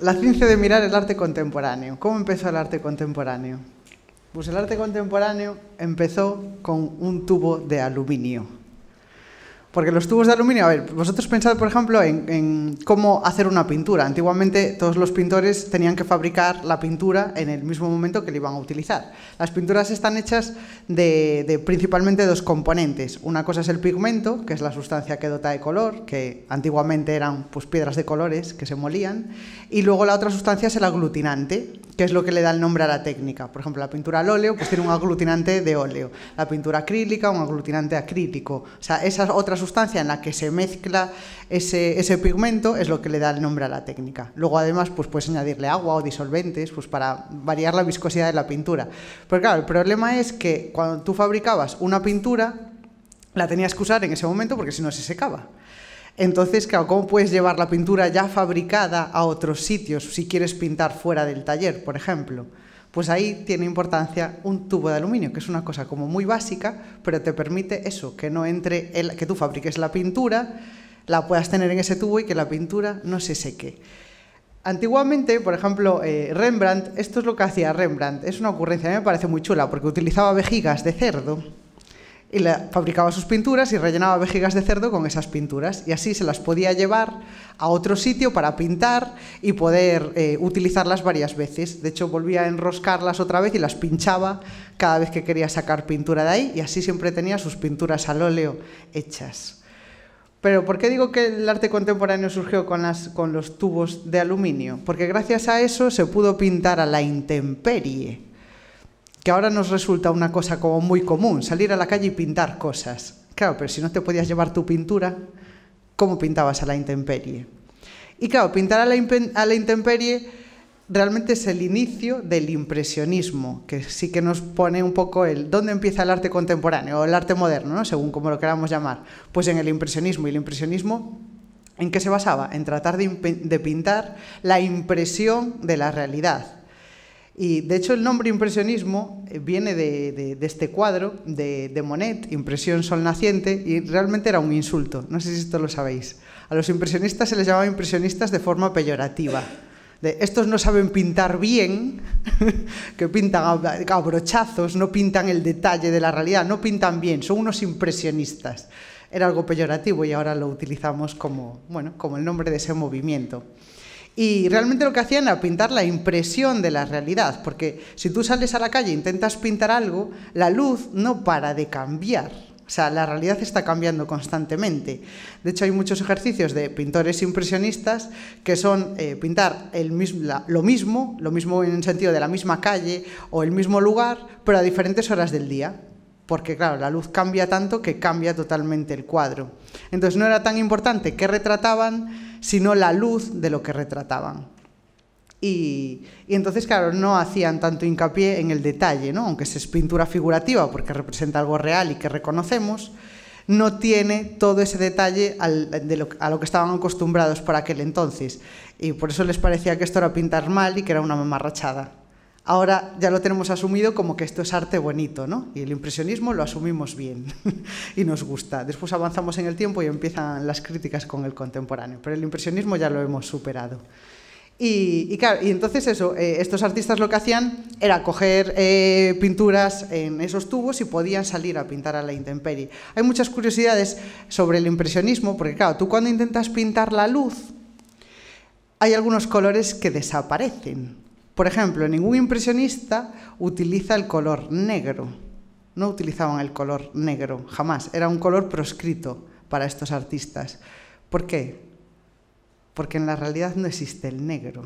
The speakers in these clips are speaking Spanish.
La ciencia de mirar el arte contemporáneo. ¿Cómo empezó el arte contemporáneo? Pues el arte contemporáneo empezó con un tubo de aluminio. Porque los tubos de aluminio, a ver, vosotros pensad, por ejemplo, en, cómo hacer una pintura. Antiguamente todos los pintores tenían que fabricar la pintura en el mismo momento que la iban a utilizar. Las pinturas están hechas de, de principalmente dos componentes. Una cosa es el pigmento, que es la sustancia que dota de color, que antiguamente eran pues, piedras de colores que se molían. Y luego la otra sustancia es el aglutinante, que es lo que le da el nombre a la técnica. Por ejemplo, la pintura al óleo pues, tiene un aglutinante de óleo. La pintura acrílica, un aglutinante acrílico. O sea, esas otras en la que se mezcla ese, pigmento es lo que le da el nombre a la técnica. Luego además pues puedes añadirle agua o disolventes pues para variar la viscosidad de la pintura. Pero claro, el problema es que cuando tú fabricabas una pintura la tenías que usar en ese momento porque si no se secaba. Entonces, claro, ¿cómo puedes llevar la pintura ya fabricada a otros sitios si quieres pintar fuera del taller, por ejemplo? Pues ahí tiene importancia un tubo de aluminio, que es una cosa como muy básica, pero te permite eso, que no entre el, que tú fabriques la pintura, la puedas tener en ese tubo y que la pintura no se seque. Antiguamente, por ejemplo, eh, Rembrandt, esto es lo que hacía Rembrandt, es una ocurrencia, a mí me parece muy chula, porque utilizaba vejigas de cerdo y fabricaba sus pinturas y rellenaba vejigas de cerdo con esas pinturas. Y así se las podía llevar a otro sitio para pintar y poder eh, utilizarlas varias veces. De hecho, volvía a enroscarlas otra vez y las pinchaba cada vez que quería sacar pintura de ahí y así siempre tenía sus pinturas al óleo hechas. Pero ¿por qué digo que el arte contemporáneo surgió con los tubos de aluminio? Porque gracias a eso se pudo pintar a la intemperie que ahora nos resulta una cosa como muy común, salir a la calle y pintar cosas. Claro, pero si no te podías llevar tu pintura, ¿cómo pintabas a la intemperie? Y claro, pintar a la, intemperie realmente es el inicio del impresionismo, que sí que nos pone un poco el dónde empieza el arte contemporáneo o el arte moderno, según como lo queramos llamar. Pues en el impresionismo. ¿Y el impresionismo en qué se basaba? En tratar de pintar la impresión de la realidad y de hecho el nombre impresionismo eh, viene de, este cuadro de, Monet, Impresión Sol Naciente, y realmente era un insulto, no sé si esto lo sabéis. A los impresionistas se les llamaba impresionistas de forma peyorativa. De, estos no saben pintar bien, que pintan a, brochazos, no pintan el detalle de la realidad, no pintan bien, son unos impresionistas. Era algo peyorativo y ahora lo utilizamos como, bueno, como el nombre de ese movimiento. Y realmente lo que hacían era pintar la impresión de la realidad, porque si tú sales a la calle e intentas pintar algo, la luz no para de cambiar. O sea, la realidad está cambiando constantemente. De hecho, hay muchos ejercicios de pintores impresionistas que son eh, pintar el mismo, lo mismo, lo mismo en el sentido de la misma calle o el mismo lugar, pero a diferentes horas del día porque claro, la luz cambia tanto que cambia totalmente el cuadro. Entonces no era tan importante qué retrataban, sino la luz de lo que retrataban. Y, entonces, claro, no hacían tanto hincapié en el detalle, ¿no? aunque es pintura figurativa porque representa algo real y que reconocemos, no tiene todo ese detalle a lo que estaban acostumbrados por aquel entonces. Y por eso les parecía que esto era pintar mal y que era una mamarrachada ahora ya lo tenemos asumido como que esto es arte bonito, ¿no? Y el impresionismo lo asumimos bien y nos gusta. Después avanzamos en el tiempo y empiezan las críticas con el contemporáneo, pero el impresionismo ya lo hemos superado. Y, entonces eh, estos artistas lo que hacían era coger eh, pinturas en esos tubos y podían salir a pintar a la intemperie. Hay muchas curiosidades sobre el impresionismo, porque claro, tú cuando intentas pintar la luz, hay algunos colores que desaparecen. Por ejemplo, ningún impresionista utiliza el color negro. No utilizaban el color negro, jamás. Era un color proscrito para estos artistas. ¿Por qué? Porque en la realidad no existe el negro.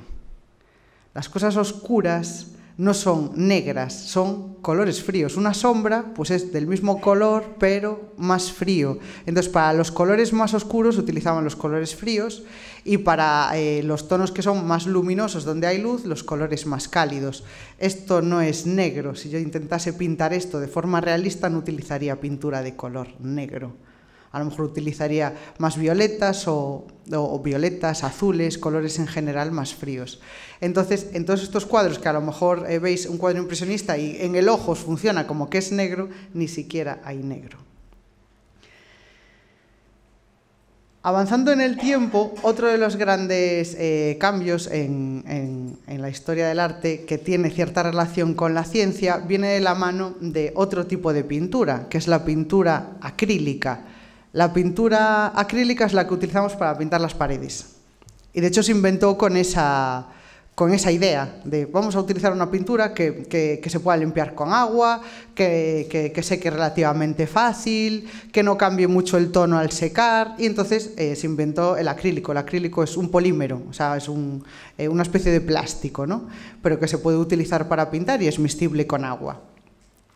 Las cosas oscuras no son negras, son colores fríos. Una sombra pues es del mismo color, pero más frío. Entonces, para los colores más oscuros utilizaban los colores fríos y para eh, los tonos que son más luminosos, donde hay luz, los colores más cálidos. Esto no es negro. Si yo intentase pintar esto de forma realista, no utilizaría pintura de color negro. A lo mejor utilizaría más violetas o, violetas, azules, colores en general más fríos. Entonces, en todos estos cuadros que a lo mejor eh, veis un cuadro impresionista y en el ojo funciona como que es negro, ni siquiera hay negro. Avanzando en el tiempo, otro de los grandes eh, cambios en, la historia del arte que tiene cierta relación con la ciencia viene de la mano de otro tipo de pintura, que es la pintura acrílica. La pintura acrílica es la que utilizamos para pintar las paredes. Y de hecho se inventó con esa, con esa idea de vamos a utilizar una pintura que, se pueda limpiar con agua, que, que, que seque relativamente fácil, que no cambie mucho el tono al secar. Y entonces eh, se inventó el acrílico. El acrílico es un polímero, o sea, es eh, una especie de plástico, ¿no? Pero que se puede utilizar para pintar y es miscible con agua.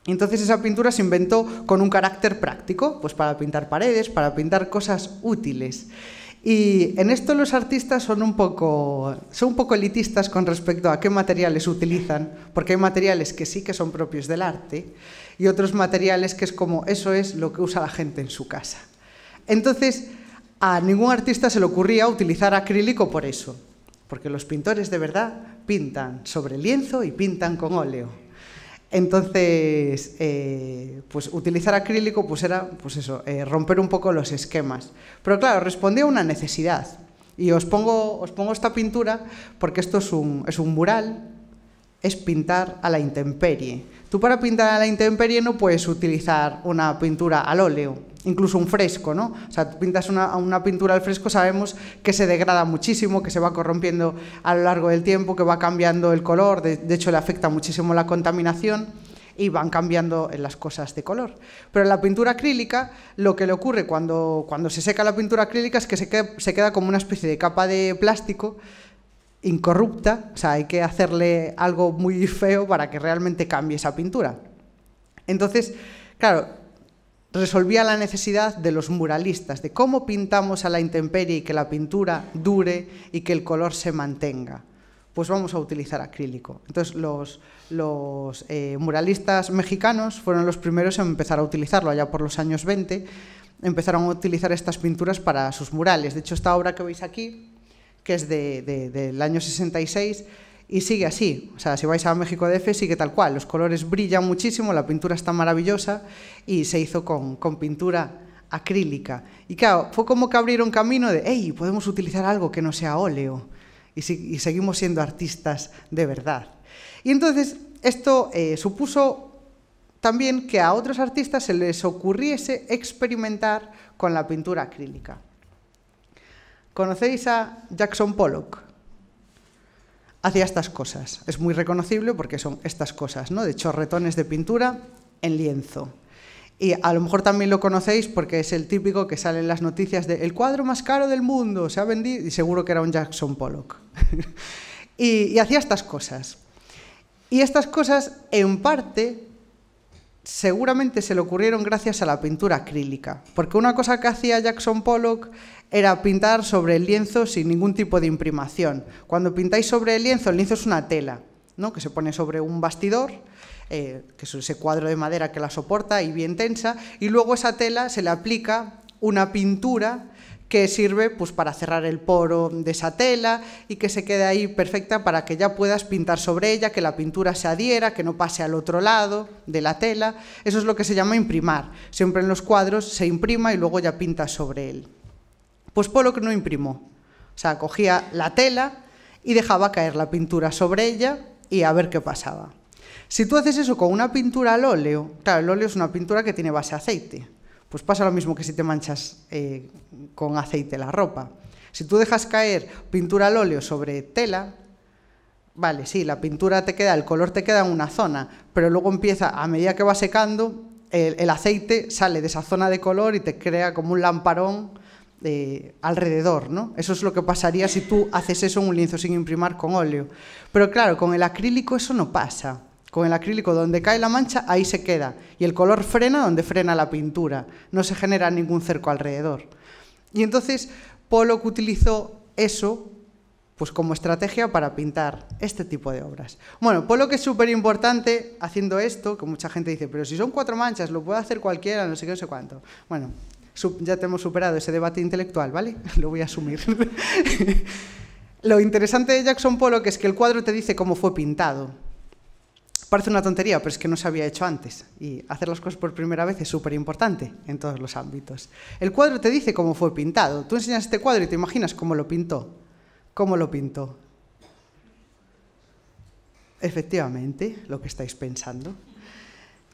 Entonces esa pintura se inventó con un carácter práctico, pues para pintar paredes, para pintar cosas útiles. Y en esto los artistas son un poco, son un poco elitistas con respecto a qué materiales utilizan, porque hay materiales que sí que son propios del arte y otros materiales que es como eso es lo que usa la gente en su casa. Entonces, a ningún artista se le ocurría utilizar acrílico por eso, porque los pintores de verdad pintan sobre lienzo y pintan con óleo. Entonces, eh, pues utilizar acrílico pues era pues eso, eh, romper un poco los esquemas. Pero claro, respondía a una necesidad. Y os pongo, os pongo esta pintura porque esto es un, es un mural es pintar a la intemperie. Tú para pintar a la intemperie no puedes utilizar una pintura al óleo, incluso un fresco, ¿no? O sea, pintas una, pintura al fresco, sabemos que se degrada muchísimo, que se va corrompiendo a lo largo del tiempo, que va cambiando el color, de, hecho le afecta muchísimo la contaminación y van cambiando las cosas de color. Pero en la pintura acrílica, lo que le ocurre cuando, cuando se seca la pintura acrílica es que se queda como una especie de capa de plástico incorrupta, o sea, hay que hacerle algo muy feo para que realmente cambie esa pintura. Entonces, claro, resolvía la necesidad de los muralistas, de cómo pintamos a la intemperie y que la pintura dure y que el color se mantenga. Pues vamos a utilizar acrílico. Entonces, los, eh, muralistas mexicanos fueron los primeros en empezar a utilizarlo, allá por los años 20, empezaron a utilizar estas pinturas para sus murales. De hecho, esta obra que veis aquí que es del año 66, y sigue así. O sea, si vais a México DF, sigue tal cual. Los colores brillan muchísimo, la pintura está maravillosa y se hizo con, pintura acrílica. Y claro, fue como que abrieron camino de, hey, podemos utilizar algo que no sea óleo. Y, seguimos siendo artistas de verdad. Y entonces, esto eh, supuso también que a otros artistas se les ocurriese experimentar con la pintura acrílica. ¿Conocéis a Jackson Pollock? Hacía estas cosas. Es muy reconocible porque son estas cosas, ¿no? De chorretones de pintura en lienzo. Y a lo mejor también lo conocéis porque es el típico que sale en las noticias de el cuadro más caro del mundo, se ha vendido, y seguro que era un Jackson Pollock. y, y hacía estas cosas. Y estas cosas, en parte, seguramente se le ocurrieron gracias a la pintura acrílica, porque una cosa que hacía Jackson Pollock era pintar sobre el lienzo sin ningún tipo de imprimación. Cuando pintáis sobre el lienzo, el lienzo es una tela, ¿no? que se pone sobre un bastidor, eh, que es ese cuadro de madera que la soporta y bien tensa, y luego esa tela se le aplica una pintura que sirve pues para cerrar el poro de esa tela y que se quede ahí perfecta para que ya puedas pintar sobre ella, que la pintura se adhiera, que no pase al otro lado de la tela. Eso es lo que se llama imprimar. Siempre en los cuadros se imprima y luego ya pintas sobre él. Pues que no imprimó. O sea, cogía la tela y dejaba caer la pintura sobre ella y a ver qué pasaba. Si tú haces eso con una pintura al óleo, claro, el óleo es una pintura que tiene base aceite, pues pasa lo mismo que si te manchas eh, con aceite la ropa. Si tú dejas caer pintura al óleo sobre tela, vale, sí, la pintura te queda, el color te queda en una zona, pero luego empieza, a medida que va secando, el, aceite sale de esa zona de color y te crea como un lamparón eh, alrededor, ¿no? Eso es lo que pasaría si tú haces eso en un lienzo sin imprimar con óleo. Pero claro, con el acrílico eso no pasa. Con el acrílico donde cae la mancha, ahí se queda. Y el color frena donde frena la pintura. No se genera ningún cerco alrededor. Y entonces Pollock utilizó eso pues como estrategia para pintar este tipo de obras. Bueno, Pollock es súper importante haciendo esto, que mucha gente dice, pero si son cuatro manchas, lo puede hacer cualquiera, no sé qué, no sé cuánto. Bueno, ya te hemos superado ese debate intelectual, ¿vale? Lo voy a asumir. Lo interesante de Jackson Pollock es que el cuadro te dice cómo fue pintado. Parece una tontería, pero es que no se había hecho antes. Y hacer las cosas por primera vez es súper importante en todos los ámbitos. El cuadro te dice cómo fue pintado. Tú enseñas este cuadro y te imaginas cómo lo pintó. ¿Cómo lo pintó? Efectivamente, lo que estáis pensando.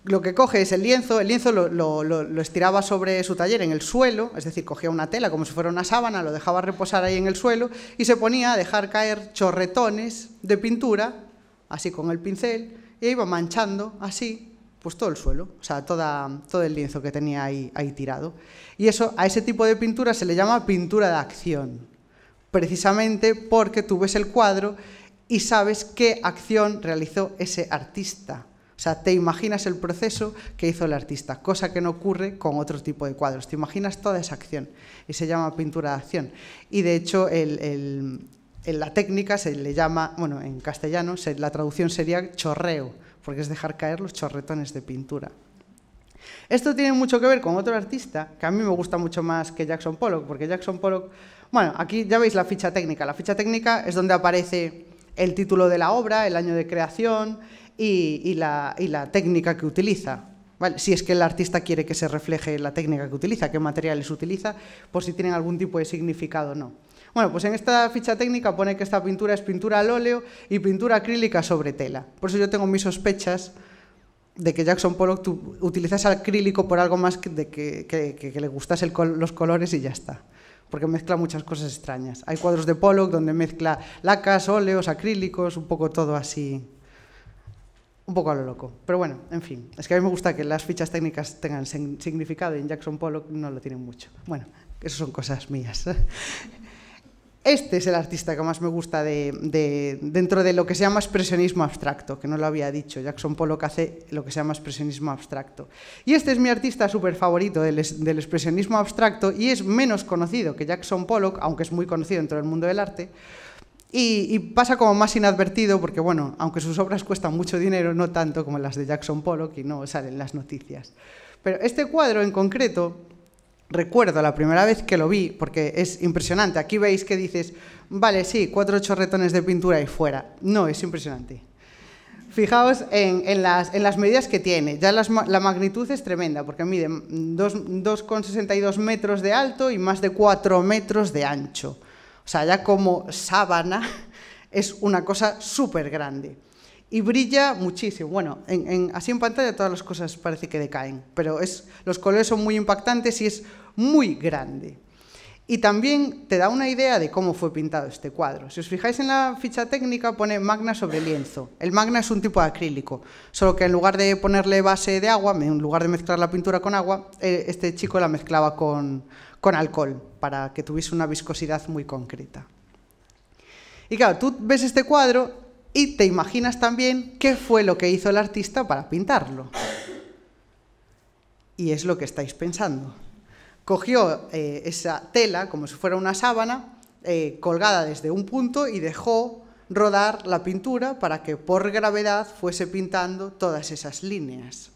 Lo que coge es el lienzo, el lienzo lo, lo, estiraba sobre su taller en el suelo, es decir, cogía una tela como si fuera una sábana, lo dejaba reposar ahí en el suelo y se ponía a dejar caer chorretones de pintura, así con el pincel, e iba manchando así pues todo el suelo, o sea, toda, todo el lienzo que tenía ahí, tirado. Y eso, a ese tipo de pintura se le llama pintura de acción, precisamente porque tú ves el cuadro y sabes qué acción realizó ese artista. O sea, te imaginas el proceso que hizo el artista, cosa que no ocurre con otro tipo de cuadros. Te imaginas toda esa acción y se llama pintura de acción. Y de hecho, el, en la técnica se le llama, bueno, en castellano la traducción sería chorreo, porque es dejar caer los chorretones de pintura. Esto tiene mucho que ver con otro artista que a mí me gusta mucho más que Jackson Pollock, porque Jackson Pollock, bueno, aquí ya veis la ficha técnica. La ficha técnica es donde aparece el título de la obra, el año de creación y la técnica que utiliza si es que el artista quiere que se refleje la técnica que utiliza, qué materiales utiliza, por si tienen algún tipo de significado o no. Bueno, pues en esta ficha técnica pone que esta pintura es pintura al óleo y pintura acrílica sobre tela. Por eso yo tengo mis sospechas de que Jackson Pollock utilizase acrílico por algo más que, que, le gustase los colores y ya está porque mezcla muchas cosas extrañas. Hay cuadros de Pollock donde mezcla lacas, óleos, acrílicos, un poco todo así un poco a lo loco. Pero bueno, en fin, es que a mí me gusta que las fichas técnicas tengan significado y en Jackson Pollock no lo tienen mucho. Bueno, eso son cosas mías. Este es el artista que más me gusta de, dentro de lo que se llama expresionismo abstracto, que no lo había dicho. Jackson Pollock hace lo que se llama expresionismo abstracto. Y este es mi artista súper favorito del, del, expresionismo abstracto y es menos conocido que Jackson Pollock, aunque es muy conocido dentro del mundo del arte, y, pasa como más inadvertido porque, bueno, aunque sus obras cuestan mucho dinero, no tanto como las de Jackson Pollock que no salen las noticias. Pero este cuadro en concreto, recuerdo la primera vez que lo vi, porque es impresionante. Aquí veis que dices, vale, sí, cuatro chorretones de pintura y fuera. No, es impresionante. Fijaos en, las, medidas que tiene. Ya la magnitud es tremenda, porque mide 2,62 metros de alto y más de 4 metros de ancho. O sea, ya como sábana es una cosa súper grande. Y brilla muchísimo. Bueno, en, así en pantalla todas las cosas parece que decaen, pero es, los colores son muy impactantes y es muy grande. Y también te da una idea de cómo fue pintado este cuadro. Si os fijáis en la ficha técnica pone magna sobre lienzo. El magna es un tipo de acrílico, solo que en lugar de ponerle base de agua, en lugar de mezclar la pintura con agua, eh, este chico la mezclaba con, con alcohol para que tuviese una viscosidad muy concreta. Y claro, tú ves este cuadro y te imaginas también qué fue lo que hizo el artista para pintarlo. Y es lo que estáis pensando cogió eh, esa tela como si fuera una sábana eh, colgada desde un punto y dejó rodar la pintura para que por gravedad fuese pintando todas esas líneas.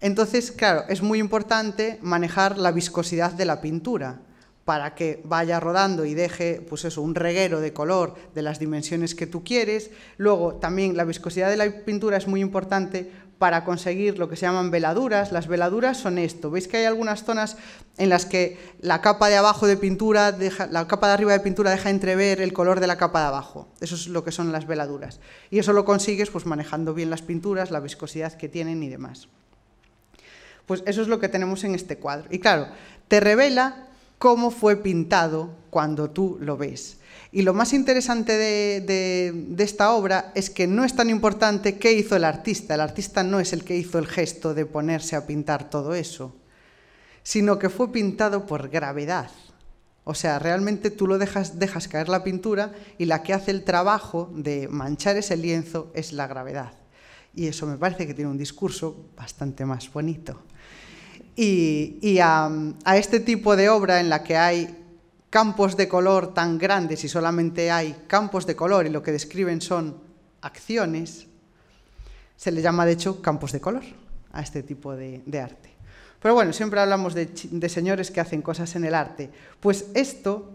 Entonces, claro, es muy importante manejar la viscosidad de la pintura para que vaya rodando y deje pues eso, un reguero de color de las dimensiones que tú quieres. Luego, también la viscosidad de la pintura es muy importante para conseguir lo que se llaman veladuras. Las veladuras son esto. Veis que hay algunas zonas en las que la capa de abajo de pintura, la capa de arriba de pintura deja entrever el color de la capa de abajo. Eso es lo que son las veladuras. Y eso lo consigues pues manejando bien las pinturas, la viscosidad que tienen y demás. Pues eso es lo que tenemos en este cuadro. Y claro, te revela cómo fue pintado cuando tú lo ves. Y lo más interesante de, esta obra es que no es tan importante qué hizo el artista. El artista no es el que hizo el gesto de ponerse a pintar todo eso, sino que fue pintado por gravedad. O sea, realmente tú lo dejas, dejas caer la pintura y la que hace el trabajo de manchar ese lienzo es la gravedad. Y eso me parece que tiene un discurso bastante más bonito. Y, a este tipo de obra en la que hay campos de color tan grandes y solamente hay campos de color y lo que describen son acciones, se le llama de hecho campos de color a este tipo de, arte. Pero bueno, siempre hablamos de, señores que hacen cosas en el arte. Pues esto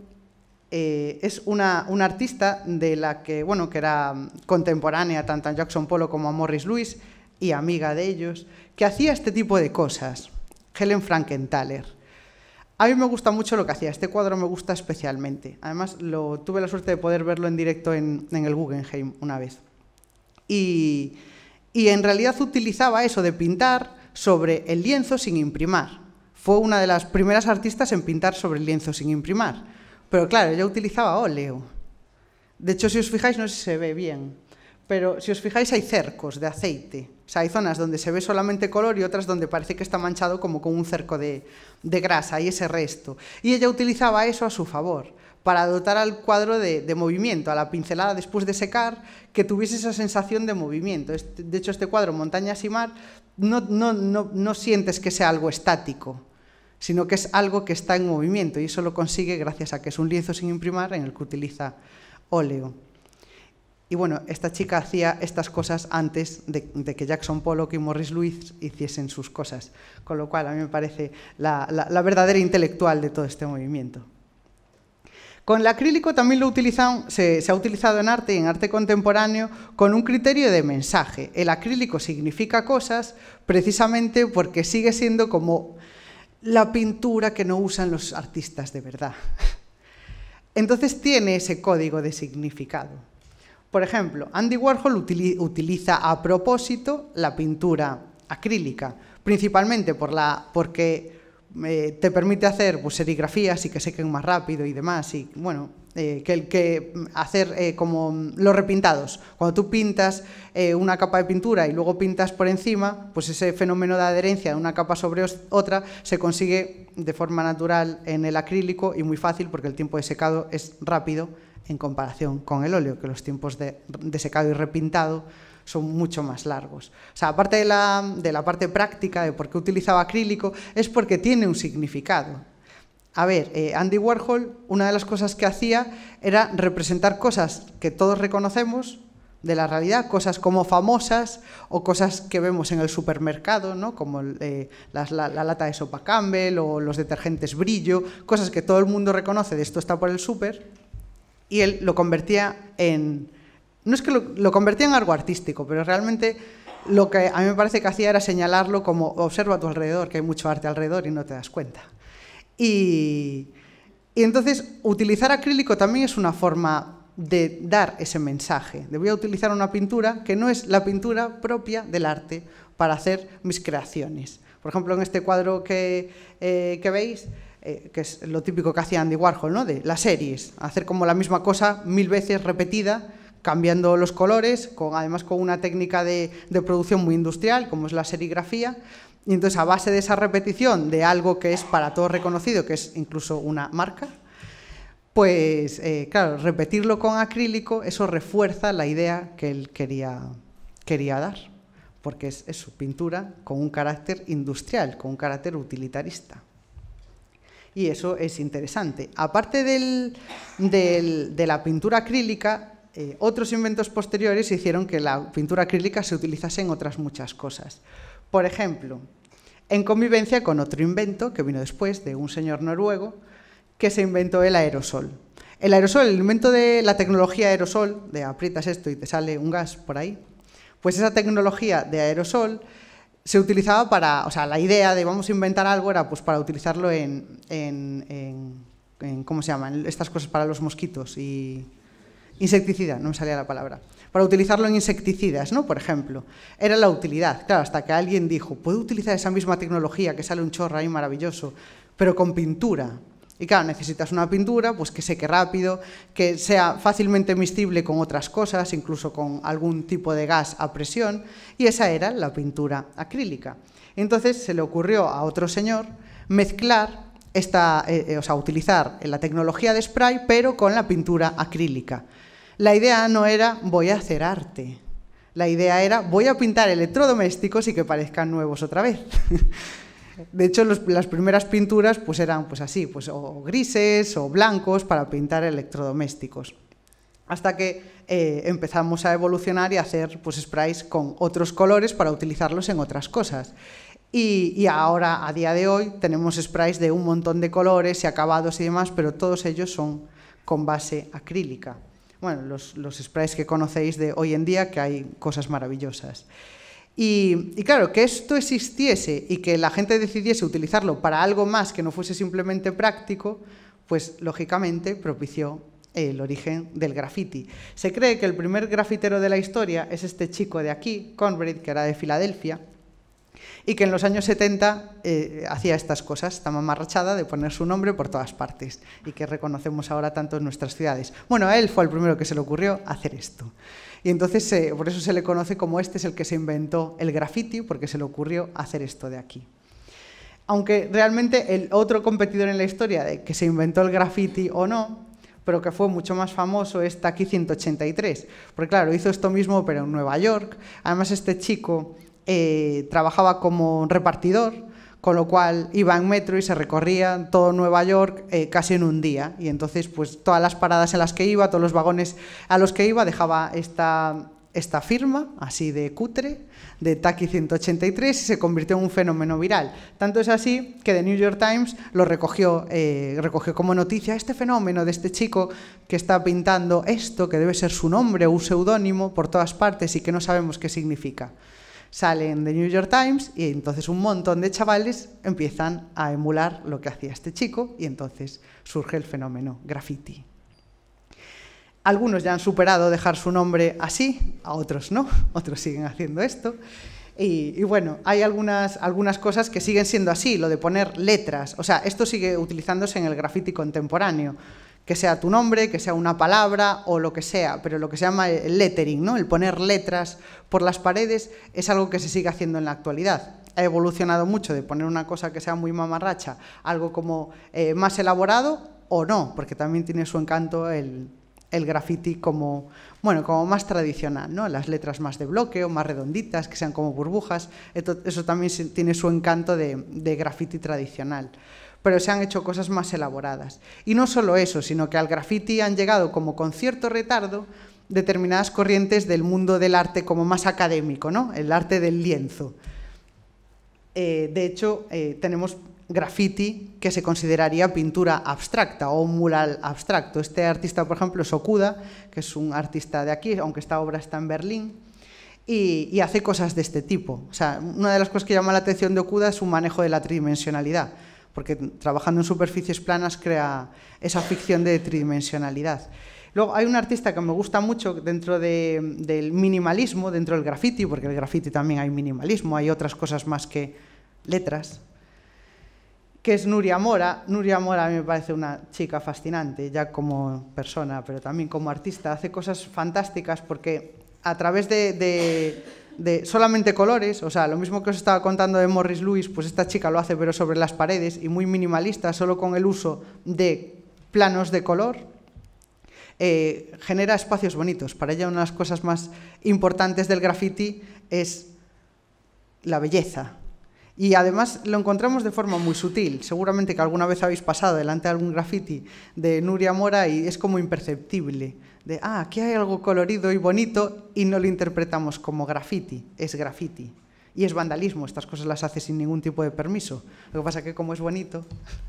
eh, es una, artista de la que, bueno, que era contemporánea tanto a Jackson Polo como a Morris Lewis y amiga de ellos, que hacía este tipo de cosas. Helen Frankenthaler a mí me gusta mucho lo que hacía, este cuadro me gusta especialmente. Además, tuve la suerte de poder verlo en directo en, el Guggenheim una vez. Y, en realidad utilizaba eso de pintar sobre el lienzo sin imprimar. Fue una de las primeras artistas en pintar sobre el lienzo sin imprimar. Pero claro, ella utilizaba óleo. De hecho, si os fijáis, no sé si se ve bien, pero si os fijáis hay cercos de aceite hay zonas donde se ve solamente color y otras donde parece que está manchado como con un cerco de, grasa y ese resto. Y ella utilizaba eso a su favor para dotar al cuadro de, movimiento, a la pincelada después de secar, que tuviese esa sensación de movimiento. Este, de hecho, este cuadro, Montañas y Mar, no, no, sientes que sea algo estático, sino que es algo que está en movimiento, y eso lo consigue gracias a que es un lienzo sin imprimar en el que utiliza óleo. Y bueno, esta chica hacía estas cosas antes de, que Jackson Pollock y Morris Louis hiciesen sus cosas, con lo cual a mí me parece la, verdadera intelectual de todo este movimiento. Con el acrílico también se, se, ha utilizado en arte y en arte contemporáneo con un criterio de mensaje. El acrílico significa cosas precisamente porque sigue siendo como la pintura que no usan los artistas de verdad. Entonces tiene ese código de significado. Por ejemplo, Andy Warhol utiliza a propósito la pintura acrílica, principalmente porque eh, te permite hacer pues, serigrafías y que sequen más rápido y demás, y bueno, eh, que, hacer eh, como los repintados. Cuando tú pintas una capa de pintura y luego pintas por encima, pues ese fenómeno de adherencia de una capa sobre otra se consigue de forma natural en el acrílico y muy fácil porque el tiempo de secado es rápido en comparación con el óleo, que los tiempos de, secado y repintado son mucho más largos. O sea, aparte de la, parte práctica de por qué utilizaba acrílico, es porque tiene un significado. A ver, eh, Andy Warhol, una de las cosas que hacía era representar cosas que todos reconocemos de la realidad, cosas como famosas o cosas que vemos en el supermercado, ¿no? como eh, la, la, lata de sopa Campbell o los detergentes brillo, cosas que todo el mundo reconoce de esto está por el súper y él lo convertía en... No es que lo, convertía en algo artístico, pero realmente lo que a mí me parece que hacía era señalarlo como observa a tu alrededor, que hay mucho arte alrededor y no te das cuenta. Y, entonces utilizar acrílico también es una forma de dar ese mensaje. De voy a utilizar una pintura que no es la pintura propia del arte para hacer mis creaciones. Por ejemplo, en este cuadro que eh, veis, eh, que es lo típico que hacía Andy Warhol, ¿no? de las series, hacer como la misma cosa mil veces repetida, cambiando los colores, con, además con una técnica de, producción muy industrial, como es la serigrafía, y entonces, a base de esa repetición de algo que es para todos reconocido, que es incluso una marca, pues eh, claro, repetirlo con acrílico, eso refuerza la idea que él quería, quería dar, porque es su pintura con un carácter industrial, con un carácter utilitarista y eso es interesante. Aparte de la pintura acrílica, eh, otros inventos posteriores hicieron que la pintura acrílica se utilizase en otras muchas cosas. Por ejemplo, en convivencia con otro invento que vino después de un señor noruego que se inventó el aerosol. El aerosol, el invento de la tecnología aerosol, de aprietas esto y te sale un gas por ahí, pues esa tecnología de aerosol se utilizaba para, o sea, la idea de vamos a inventar algo era pues para utilizarlo en, en, ¿cómo se llaman? Estas cosas para los mosquitos y insecticida, no me salía la palabra, para utilizarlo en insecticidas, ¿no? Por ejemplo, era la utilidad, claro, hasta que alguien dijo, puedo utilizar esa misma tecnología que sale un chorro ahí maravilloso, pero con pintura, y claro, necesitas una pintura pues que seque rápido, que sea fácilmente miscible con otras cosas, incluso con algún tipo de gas a presión, y esa era la pintura acrílica. Entonces se le ocurrió a otro señor mezclar esta, eh, eh, o sea, utilizar la tecnología de spray, pero con la pintura acrílica. La idea no era voy a hacer arte. La idea era voy a pintar electrodomésticos y que parezcan nuevos otra vez. De hecho, las primeras pinturas pues, eran pues, así, pues, o grises o blancos para pintar electrodomésticos. Hasta que eh, empezamos a evolucionar y a hacer pues, sprays con otros colores para utilizarlos en otras cosas. Y, ahora, a día de hoy, tenemos sprays de un montón de colores y acabados y demás, pero todos ellos son con base acrílica. Bueno, los, los sprays que conocéis de hoy en día, que hay cosas maravillosas. Y, claro, que esto existiese y que la gente decidiese utilizarlo para algo más que no fuese simplemente práctico, pues lógicamente propició el origen del graffiti. Se cree que el primer grafitero de la historia es este chico de aquí, Conrad, que era de Filadelfia, y que en los años 70 eh, hacía estas cosas, esta mamarrachada de poner su nombre por todas partes y que reconocemos ahora tanto en nuestras ciudades. Bueno, él fue el primero que se le ocurrió hacer esto. Y entonces eh, por eso se le conoce como este es el que se inventó el graffiti, porque se le ocurrió hacer esto de aquí. Aunque realmente el otro competidor en la historia de que se inventó el graffiti o no, pero que fue mucho más famoso, es aquí 183. Porque claro, hizo esto mismo, pero en Nueva York. Además, este chico eh, trabajaba como repartidor, con lo cual iba en metro y se recorría todo Nueva York eh, casi en un día. Y entonces, pues todas las paradas en las que iba, todos los vagones a los que iba, dejaba esta, firma, así de cutre, de Taki 183, y se convirtió en un fenómeno viral. Tanto es así que The New York Times lo recogió, eh, recogió como noticia este fenómeno de este chico que está pintando esto, que debe ser su nombre un seudónimo por todas partes y que no sabemos qué significa salen de New York Times y entonces un montón de chavales empiezan a emular lo que hacía este chico y entonces surge el fenómeno graffiti. Algunos ya han superado dejar su nombre así, a otros no, otros siguen haciendo esto. Y, bueno, hay algunas, algunas cosas que siguen siendo así, lo de poner letras. O sea, esto sigue utilizándose en el graffiti contemporáneo que sea tu nombre, que sea una palabra o lo que sea, pero lo que se llama el lettering, ¿no? el poner letras por las paredes, es algo que se sigue haciendo en la actualidad. Ha evolucionado mucho de poner una cosa que sea muy mamarracha, algo como eh, más elaborado o no, porque también tiene su encanto el, graffiti como, bueno, como más tradicional, ¿no? las letras más de bloque o más redonditas, que sean como burbujas, eso también tiene su encanto de graffiti tradicional pero se han hecho cosas más elaboradas. Y no solo eso, sino que al graffiti han llegado como con cierto retardo determinadas corrientes del mundo del arte como más académico, ¿no? El arte del lienzo. Eh, de hecho, eh, tenemos graffiti que se consideraría pintura abstracta o mural abstracto. Este artista, por ejemplo, es Okuda, que es un artista de aquí, aunque esta obra está en Berlín, y, hace cosas de este tipo. sea, una de las cosas que llama la atención de Okuda es su manejo de la tridimensionalidad porque trabajando en superficies planas crea esa ficción de tridimensionalidad. Luego hay un artista que me gusta mucho dentro del minimalismo, dentro del graffiti, porque el graffiti también hay minimalismo, hay otras cosas más que letras, que es Nuria Mora. Nuria Mora me parece una chica fascinante, ya como persona, pero también como artista. Hace cosas fantásticas porque a través de de solamente colores, o sea, lo mismo que os estaba contando de Morris Lewis, pues esta chica lo hace pero sobre las paredes y muy minimalista, solo con el uso de planos de color, eh, genera espacios bonitos. Para ella una de las cosas más importantes del graffiti es la belleza. Y además lo encontramos de forma muy sutil. Seguramente que alguna vez habéis pasado delante de algún graffiti de Nuria Mora y es como imperceptible de, ah, aquí hay algo colorido y bonito y no lo interpretamos como graffiti, es graffiti. Y es vandalismo, estas cosas las hace sin ningún tipo de permiso. Lo que pasa que como es bonito,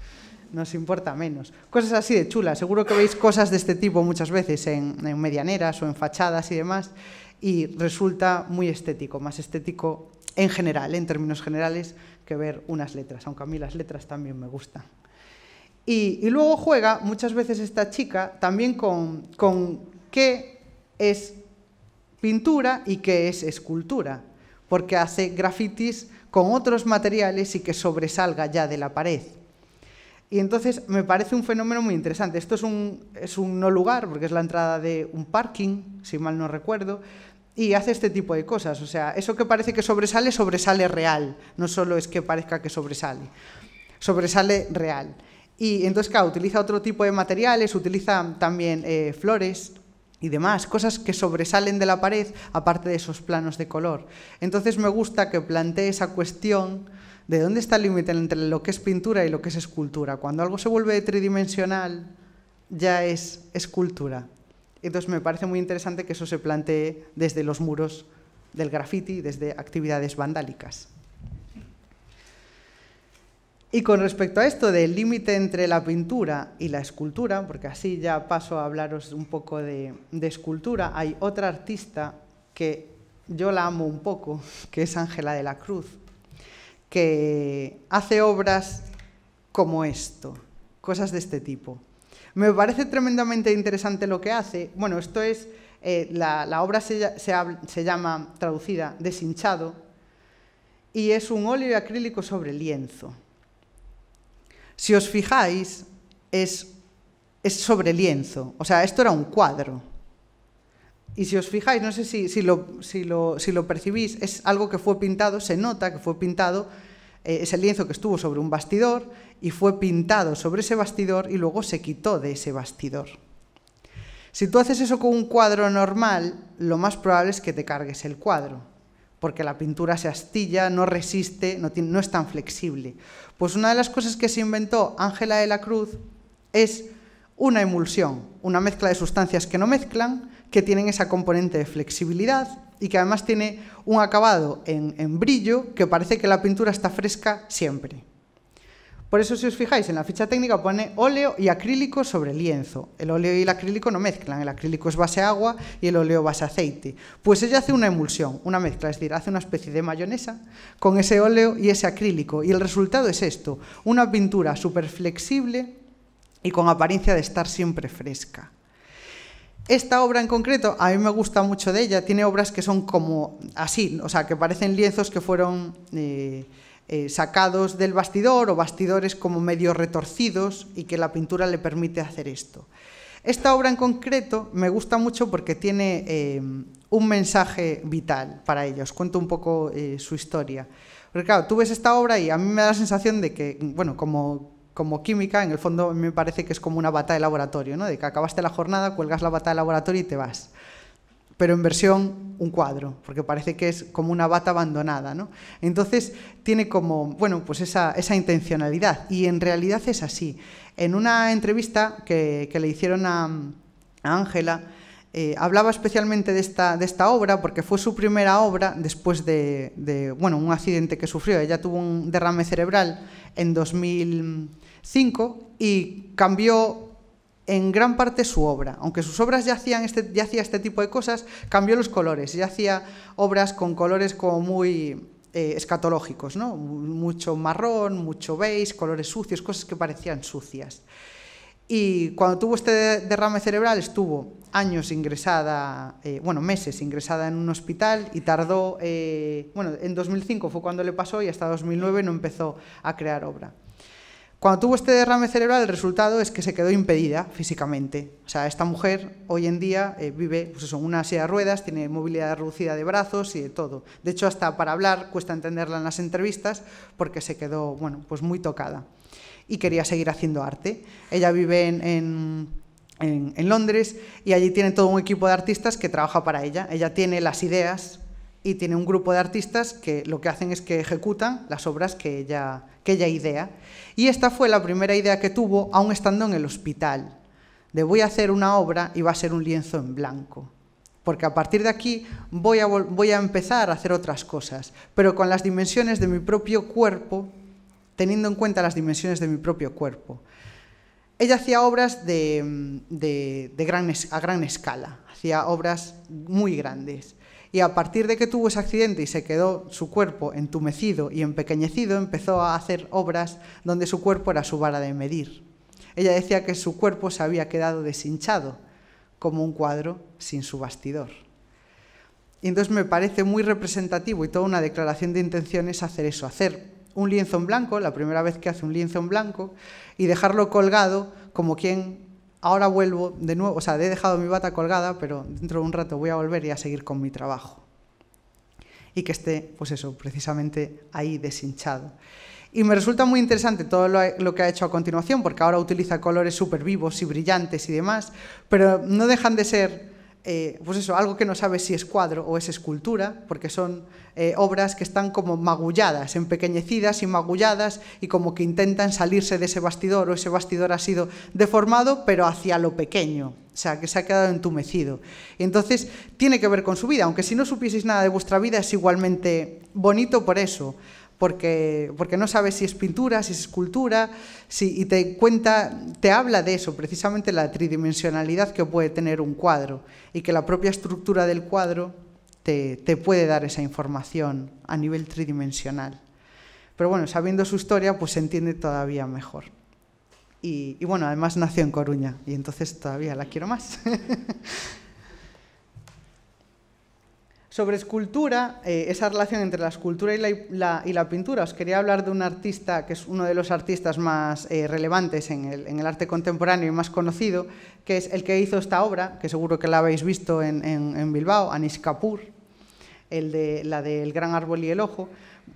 nos importa menos. Cosas así de chulas, seguro que veis cosas de este tipo muchas veces en, medianeras o en fachadas y demás, y resulta muy estético, más estético en general, en términos generales, que ver unas letras, aunque a mí las letras también me gustan. Y, luego juega muchas veces esta chica también con, qué es pintura y qué es escultura, porque hace grafitis con otros materiales y que sobresalga ya de la pared. Y entonces me parece un fenómeno muy interesante. Esto es un no lugar, porque es la entrada de un parking, si mal no recuerdo, y hace este tipo de cosas. O sea, eso que parece que sobresale, sobresale real. No solo es que parezca que sobresale, sobresale real. Y entonces, claro, utiliza otro tipo de materiales, utiliza también eh, flores y demás, cosas que sobresalen de la pared, aparte de esos planos de color. Entonces me gusta que plantee esa cuestión de dónde está el límite entre lo que es pintura y lo que es escultura. Cuando algo se vuelve tridimensional, ya es escultura. Entonces me parece muy interesante que eso se plantee desde los muros del graffiti, desde actividades vandálicas. Y con respecto a esto del límite entre la pintura y la escultura, porque así ya paso a hablaros un poco de, escultura, hay otra artista que yo la amo un poco, que es Ángela de la Cruz, que hace obras como esto, cosas de este tipo. Me parece tremendamente interesante lo que hace. Bueno, esto es, eh, la, obra se, se llama, traducida, Deshinchado, y es un óleo acrílico sobre lienzo. Si os fijáis, es, sobre lienzo. O sea, esto era un cuadro. Y si os fijáis, no sé si, lo, percibís, es algo que fue pintado, se nota que fue pintado, eh, es el lienzo que estuvo sobre un bastidor y fue pintado sobre ese bastidor y luego se quitó de ese bastidor. Si tú haces eso con un cuadro normal, lo más probable es que te cargues el cuadro porque la pintura se astilla, no resiste, no, es tan flexible. Pues una de las cosas que se inventó Ángela de la Cruz es una emulsión, una mezcla de sustancias que no mezclan, que tienen esa componente de flexibilidad y que además tiene un acabado en brillo que parece que la pintura está fresca siempre. Por eso, si os fijáis, en la ficha técnica pone óleo y acrílico sobre lienzo. El óleo y el acrílico no mezclan, el acrílico es base agua y el óleo base aceite. Pues ella hace una emulsión, una mezcla, es decir, hace una especie de mayonesa con ese óleo y ese acrílico. Y el resultado es esto, una pintura súper flexible y con apariencia de estar siempre fresca. Esta obra en concreto, a mí me gusta mucho de ella, tiene obras que son como así, o sea, que parecen lienzos que fueron... Eh, eh, sacados del bastidor o bastidores como medio retorcidos y que la pintura le permite hacer esto. Esta obra en concreto me gusta mucho porque tiene eh, un mensaje vital para ellos. Cuento un poco eh, su historia. Porque claro, tú ves esta obra y a mí me da la sensación de que, bueno, como, como química, en el fondo me parece que es como una bata de laboratorio, ¿no? De que acabaste la jornada, cuelgas la bata de laboratorio y te vas pero en versión un cuadro, porque parece que es como una bata abandonada. ¿no? Entonces tiene como, bueno, pues esa, intencionalidad, y en realidad es así. En una entrevista que, le hicieron a Ángela, eh, hablaba especialmente de esta, obra porque fue su primera obra después de, bueno, un accidente que sufrió. Ella tuvo un derrame cerebral en 2005 y cambió en gran parte su obra. Aunque sus obras ya, hacían este, ya hacía este tipo de cosas, cambió los colores, ya hacía obras con colores como muy eh, escatológicos, ¿no? mucho marrón, mucho beige, colores sucios, cosas que parecían sucias. Y cuando tuvo este derrame cerebral estuvo años ingresada, eh, bueno, meses ingresada en un hospital y tardó, eh, bueno, en 2005 fue cuando le pasó y hasta 2009 no empezó a crear obra. Cuando tuvo este derrame cerebral, el resultado es que se quedó impedida físicamente. O sea, esta mujer hoy en día eh, vive pues una silla de ruedas, tiene movilidad reducida de brazos y de todo. De hecho, hasta para hablar cuesta entenderla en las entrevistas porque se quedó bueno, pues muy tocada y quería seguir haciendo arte. Ella vive en Londres y allí tiene todo un equipo de artistas que trabaja para ella. Ella tiene las ideas y tiene un grupo de artistas que lo que hacen es que ejecutan las obras que ella, ella idea. Y esta fue la primera idea que tuvo, aún estando en el hospital, de voy a hacer una obra y va a ser un lienzo en blanco. Porque a partir de aquí voy a, empezar a hacer otras cosas, pero con las dimensiones de mi propio cuerpo, teniendo en cuenta las dimensiones de mi propio cuerpo. Ella hacía obras de, de, a gran escala, hacía obras muy grandes y a partir de que tuvo ese accidente y se quedó su cuerpo entumecido y empequeñecido, empezó a hacer obras donde su cuerpo era su vara de medir. Ella decía que su cuerpo se había quedado deshinchado, como un cuadro sin su bastidor. Y entonces me parece muy representativo y toda una declaración de intenciones hacer eso, hacer un lienzo en blanco, la primera vez que hace un lienzo en blanco, y dejarlo colgado como quien ahora vuelvo de nuevo, o sea, he dejado mi bata colgada, pero dentro de un rato voy a volver y a seguir con mi trabajo. Y que esté, pues eso, precisamente ahí deshinchado. Y me resulta muy interesante todo lo, que ha hecho a continuación, porque ahora utiliza colores súper vivos y brillantes y demás, pero no dejan de ser eh, pues eso, algo que no sabe si es cuadro o es escultura, porque son eh, obras que están como magulladas, empequeñecidas y magulladas y como que intentan salirse de ese bastidor o ese bastidor ha sido deformado, pero hacia lo pequeño, o sea, que se ha quedado entumecido. Y entonces tiene que ver con su vida, aunque si no supieseis nada de vuestra vida es igualmente bonito por eso porque, porque no sabes si es pintura, si es escultura, si, y te cuenta, te habla de eso, precisamente la tridimensionalidad que puede tener un cuadro y que la propia estructura del cuadro te, te puede dar esa información a nivel tridimensional. Pero bueno, sabiendo su historia, pues se entiende todavía mejor. Y, y bueno, además nació en Coruña y entonces todavía la quiero más. Sobre escultura, eh, esa relación entre la escultura y la, pintura, os quería hablar de un artista que es uno de los artistas más eh, relevantes en el, arte contemporáneo y más conocido, que es el que hizo esta obra, que seguro que la habéis visto en, en Bilbao, Anish Kapoor, el de, la del gran árbol y el ojo.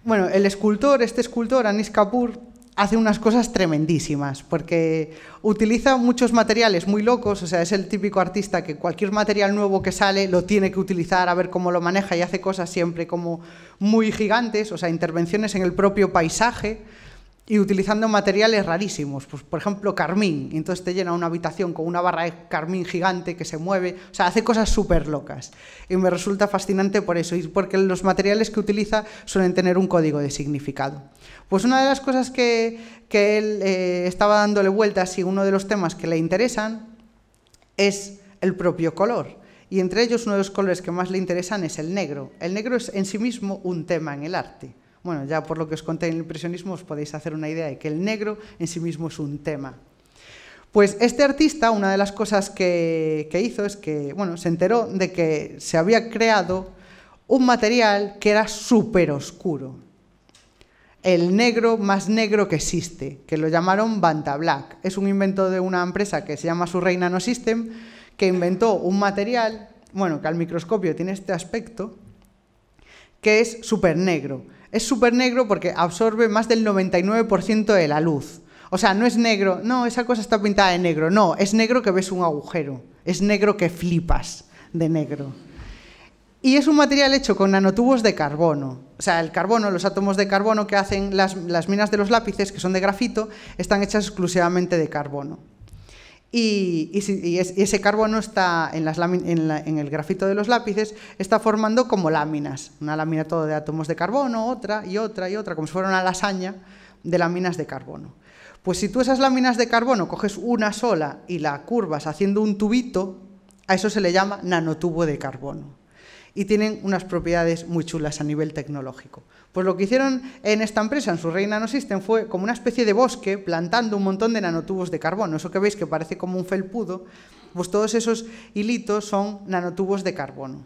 Bueno, el escultor, este escultor, Anish Kapoor, hace unas cosas tremendísimas, porque utiliza muchos materiales muy locos, o sea, es el típico artista que cualquier material nuevo que sale lo tiene que utilizar a ver cómo lo maneja y hace cosas siempre como muy gigantes, o sea, intervenciones en el propio paisaje, y utilizando materiales rarísimos, pues, por ejemplo carmín, entonces te llena una habitación con una barra de carmín gigante que se mueve, o sea, hace cosas súper locas y me resulta fascinante por eso y porque los materiales que utiliza suelen tener un código de significado. Pues una de las cosas que, él eh, estaba dándole vueltas y uno de los temas que le interesan es el propio color. Y entre ellos uno de los colores que más le interesan es el negro. El negro es en sí mismo un tema en el arte. Bueno, ya por lo que os conté en el impresionismo os podéis hacer una idea de que el negro en sí mismo es un tema. Pues este artista, una de las cosas que, hizo es que, bueno, se enteró de que se había creado un material que era súper oscuro. El negro más negro que existe, que lo llamaron Banta Black. Es un invento de una empresa que se llama Surrey System, que inventó un material, bueno, que al microscopio tiene este aspecto, que es súper negro es súper negro porque absorbe más del 99% de la luz. O sea, no es negro, no, esa cosa está pintada de negro, no, es negro que ves un agujero, es negro que flipas de negro. Y es un material hecho con nanotubos de carbono. O sea, el carbono, los átomos de carbono que hacen las, las minas de los lápices, que son de grafito, están hechas exclusivamente de carbono. Y, ese carbono está en, el grafito de los lápices, está formando como láminas, una lámina toda de átomos de carbono, otra y otra y otra, como si fuera una lasaña de láminas de carbono. Pues si tú esas láminas de carbono coges una sola y la curvas haciendo un tubito, a eso se le llama nanotubo de carbono. Y tienen unas propiedades muy chulas a nivel tecnológico. Pues lo que hicieron en esta empresa, en su Reina Nanosystem, fue como una especie de bosque plantando un montón de nanotubos de carbono. Eso que veis que parece como un felpudo, pues todos esos hilitos son nanotubos de carbono.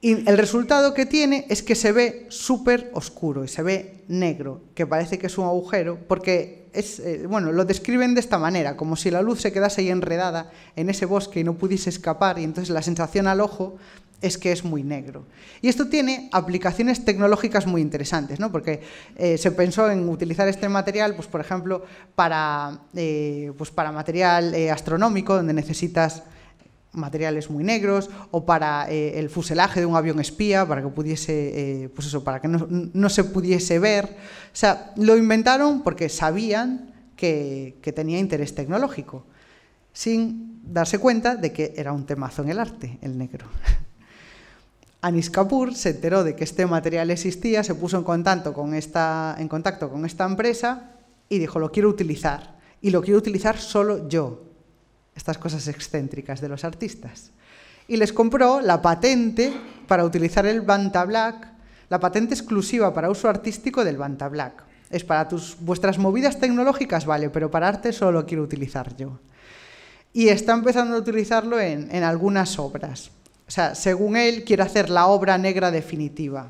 Y el resultado que tiene es que se ve súper oscuro y se ve negro, que parece que es un agujero, porque es, eh, bueno, lo describen de esta manera, como si la luz se quedase ahí enredada en ese bosque y no pudiese escapar, y entonces la sensación al ojo es que es muy negro. Y esto tiene aplicaciones tecnológicas muy interesantes, ¿no? porque eh, se pensó en utilizar este material, pues, por ejemplo, para, eh, pues, para material eh, astronómico, donde necesitas materiales muy negros o para el fuselaje de un avión espía para que pudiese pues eso para que no, se pudiese ver o sea lo inventaron porque sabían que, que, tenía interés tecnológico sin darse cuenta de que era un temazo en el arte el negro Anis Kapoor se enteró de que este material existía, se puso en contacto con esta, empresa y dijo, lo quiero utilizar. Y lo quiero utilizar solo yo. Estas cosas excéntricas de los artistas. Y les compró la patente para utilizar el Banta Black, la patente exclusiva para uso artístico del Banta Black. Es para tus, vuestras movidas tecnológicas, vale, pero para arte solo lo quiero utilizar yo. Y está empezando a utilizarlo en, en algunas obras. O sea, según él, quiere hacer la obra negra definitiva.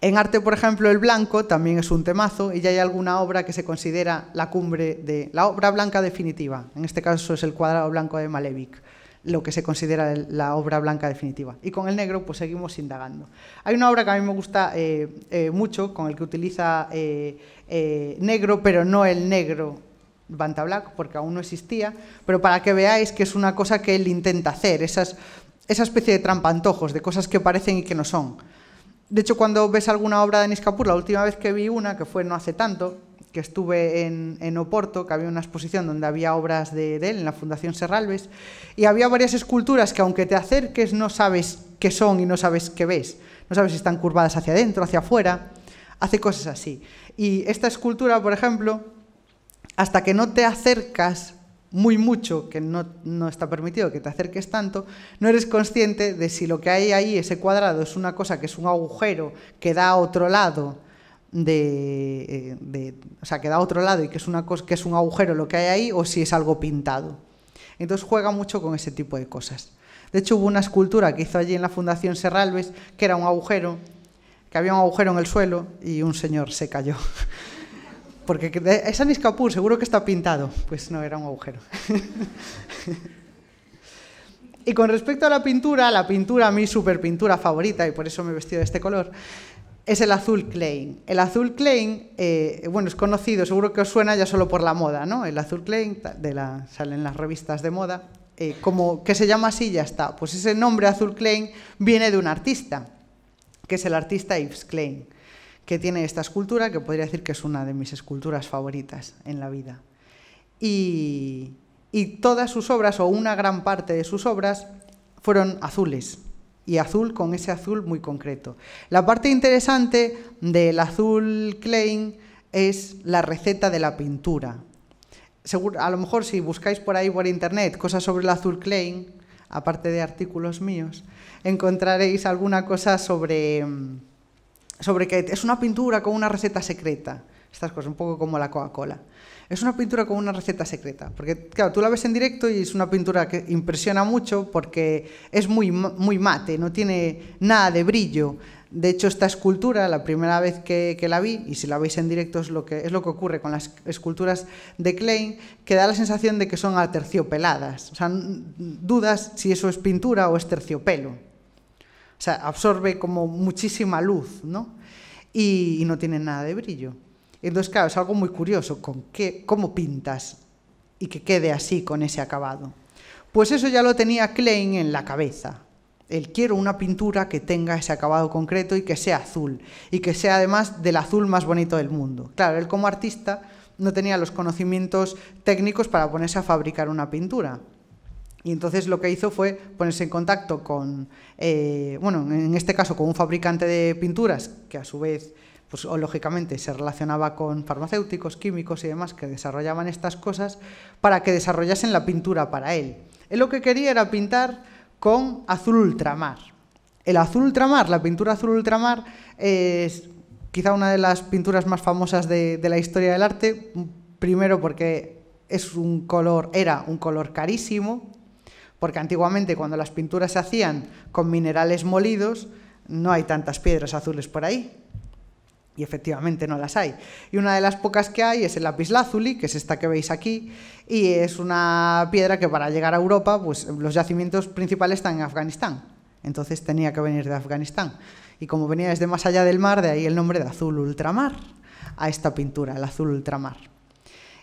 En arte, por ejemplo, el blanco también es un temazo y ya hay alguna obra que se considera la cumbre de la obra blanca definitiva. En este caso es el cuadrado blanco de Malevich, lo que se considera la obra blanca definitiva. Y con el negro pues seguimos indagando. Hay una obra que a mí me gusta eh, eh, mucho, con el que utiliza eh, negro, pero no el negro Banta Black, porque aún no existía, pero para que veáis que es una cosa que él intenta hacer, esas esa especie de antojos, de cosas que parecen y que no son. De hecho, cuando ves alguna obra de Niscapur, la última vez que vi una, que fue no hace tanto, que estuve en, Oporto, que había una exposición donde había obras de, de, él en la Fundación Serralves, y había varias esculturas que aunque te acerques no sabes qué son y no sabes qué ves, no sabes si están curvadas hacia adentro, hacia afuera, hace cosas así. Y esta escultura, por ejemplo, hasta que no te acercas muy mucho, que no, no, está permitido que te acerques tanto, no eres consciente de si lo que hay ahí, ese cuadrado, es una cosa que es un agujero que da a otro lado de, eh, de o sea, que da otro lado y que es una cosa que es un agujero lo que hay ahí, o si es algo pintado. Entonces juega mucho con ese tipo de cosas. De hecho, hubo una escultura que hizo allí en la Fundación Serralves, que era un agujero, que había un agujero en el suelo y un señor se cayó. Porque es Anis seguro que está pintado. Pues no, era un agujero. y con respecto a la pintura, la pintura, mi super pintura favorita, y por eso me he vestido de este color, es el azul Klein. El azul Klein, eh, bueno, es conocido, seguro que os suena ya solo por la moda, ¿no? El azul Klein de la, sale en las revistas de moda, eh, como que se llama así ya está. Pues ese nombre azul Klein viene de un artista, que es el artista Yves Klein que tiene esta escultura, que podría decir que es una de mis esculturas favoritas en la vida. Y, y todas sus obras, o una gran parte de sus obras, fueron azules, y azul con ese azul muy concreto. La parte interesante del azul Klein es la receta de la pintura. seguro a lo mejor si buscáis por ahí por internet cosas sobre el azul Klein, aparte de artículos míos, encontraréis alguna cosa sobre mm, sobre que es una pintura con una receta secreta. Estas cosas, un poco como la Coca-Cola. Es una pintura con una receta secreta. Porque, claro, tú la ves en directo y es una pintura que impresiona mucho porque es muy, muy mate, no tiene nada de brillo. De hecho, esta escultura, la primera vez que, la vi, y si la veis en directo es lo, que, es lo que ocurre con las esculturas de Klein, que da la sensación de que son aterciopeladas. O sea, dudas si eso es pintura o es terciopelo. O sea, absorbe como muchísima luz, ¿no? Y, no tiene nada de brillo. Entonces, claro, es algo muy curioso, cómo pintas y que quede así con ese acabado. Pues eso ya lo tenía Klein en la cabeza. Él quiere una pintura que tenga ese acabado concreto y que sea azul, y que sea además del azul más bonito del mundo. Claro, él como artista no tenía los conocimientos técnicos para ponerse a fabricar una pintura. Y entonces lo que hizo fue ponerse en contacto con, eh, bueno, en este caso con un fabricante de pinturas, que a su vez, pues lógicamente se relacionaba con farmacéuticos, químicos y demás que desarrollaban estas cosas, para que desarrollasen la pintura para él. Él lo que quería era pintar con azul ultramar. El azul ultramar, la pintura azul ultramar, es quizá una de las pinturas más famosas de, de la historia del arte, primero porque es un color, era un color carísimo, porque antiguamente cuando las pinturas se hacían con minerales molidos, no hay tantas piedras azules por ahí. Y efectivamente no las hay. Y una de las pocas que hay es el lapislázuli, que es esta que veis aquí, y es una piedra que para llegar a Europa, pues los yacimientos principales están en Afganistán. Entonces tenía que venir de Afganistán. Y como venía desde más allá del mar, de ahí el nombre de azul ultramar a esta pintura, el azul ultramar.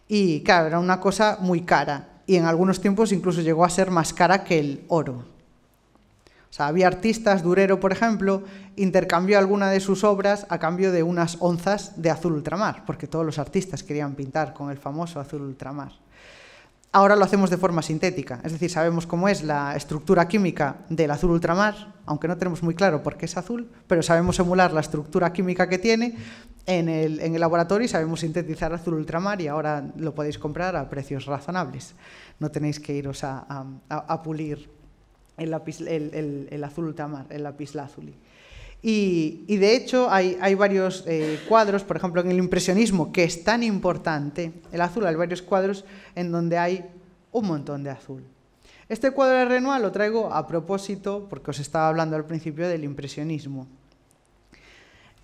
Y claro, era una cosa muy cara y en algunos tiempos incluso llegó a ser más cara que el oro. O sea, había artistas, Durero por ejemplo, intercambió alguna de sus obras a cambio de unas onzas de azul ultramar, porque todos los artistas querían pintar con el famoso azul ultramar ahora lo hacemos de forma sintética. Es decir, sabemos cómo es la estructura química del azul ultramar, aunque no tenemos muy claro por qué es azul, pero sabemos emular la estructura química que tiene en el, laboratorio y sabemos sintetizar azul ultramar y ahora lo podéis comprar a precios razonables. No tenéis que iros a, pulir el, azul ultramar, el lápiz lazuli. Y, de hecho hay, varios eh, cuadros, por ejemplo en el impresionismo, que es tan importante, el azul, hay varios cuadros en donde hay un montón de azul. Este cuadro de Renoir lo traigo a propósito, porque os estaba hablando al principio del impresionismo.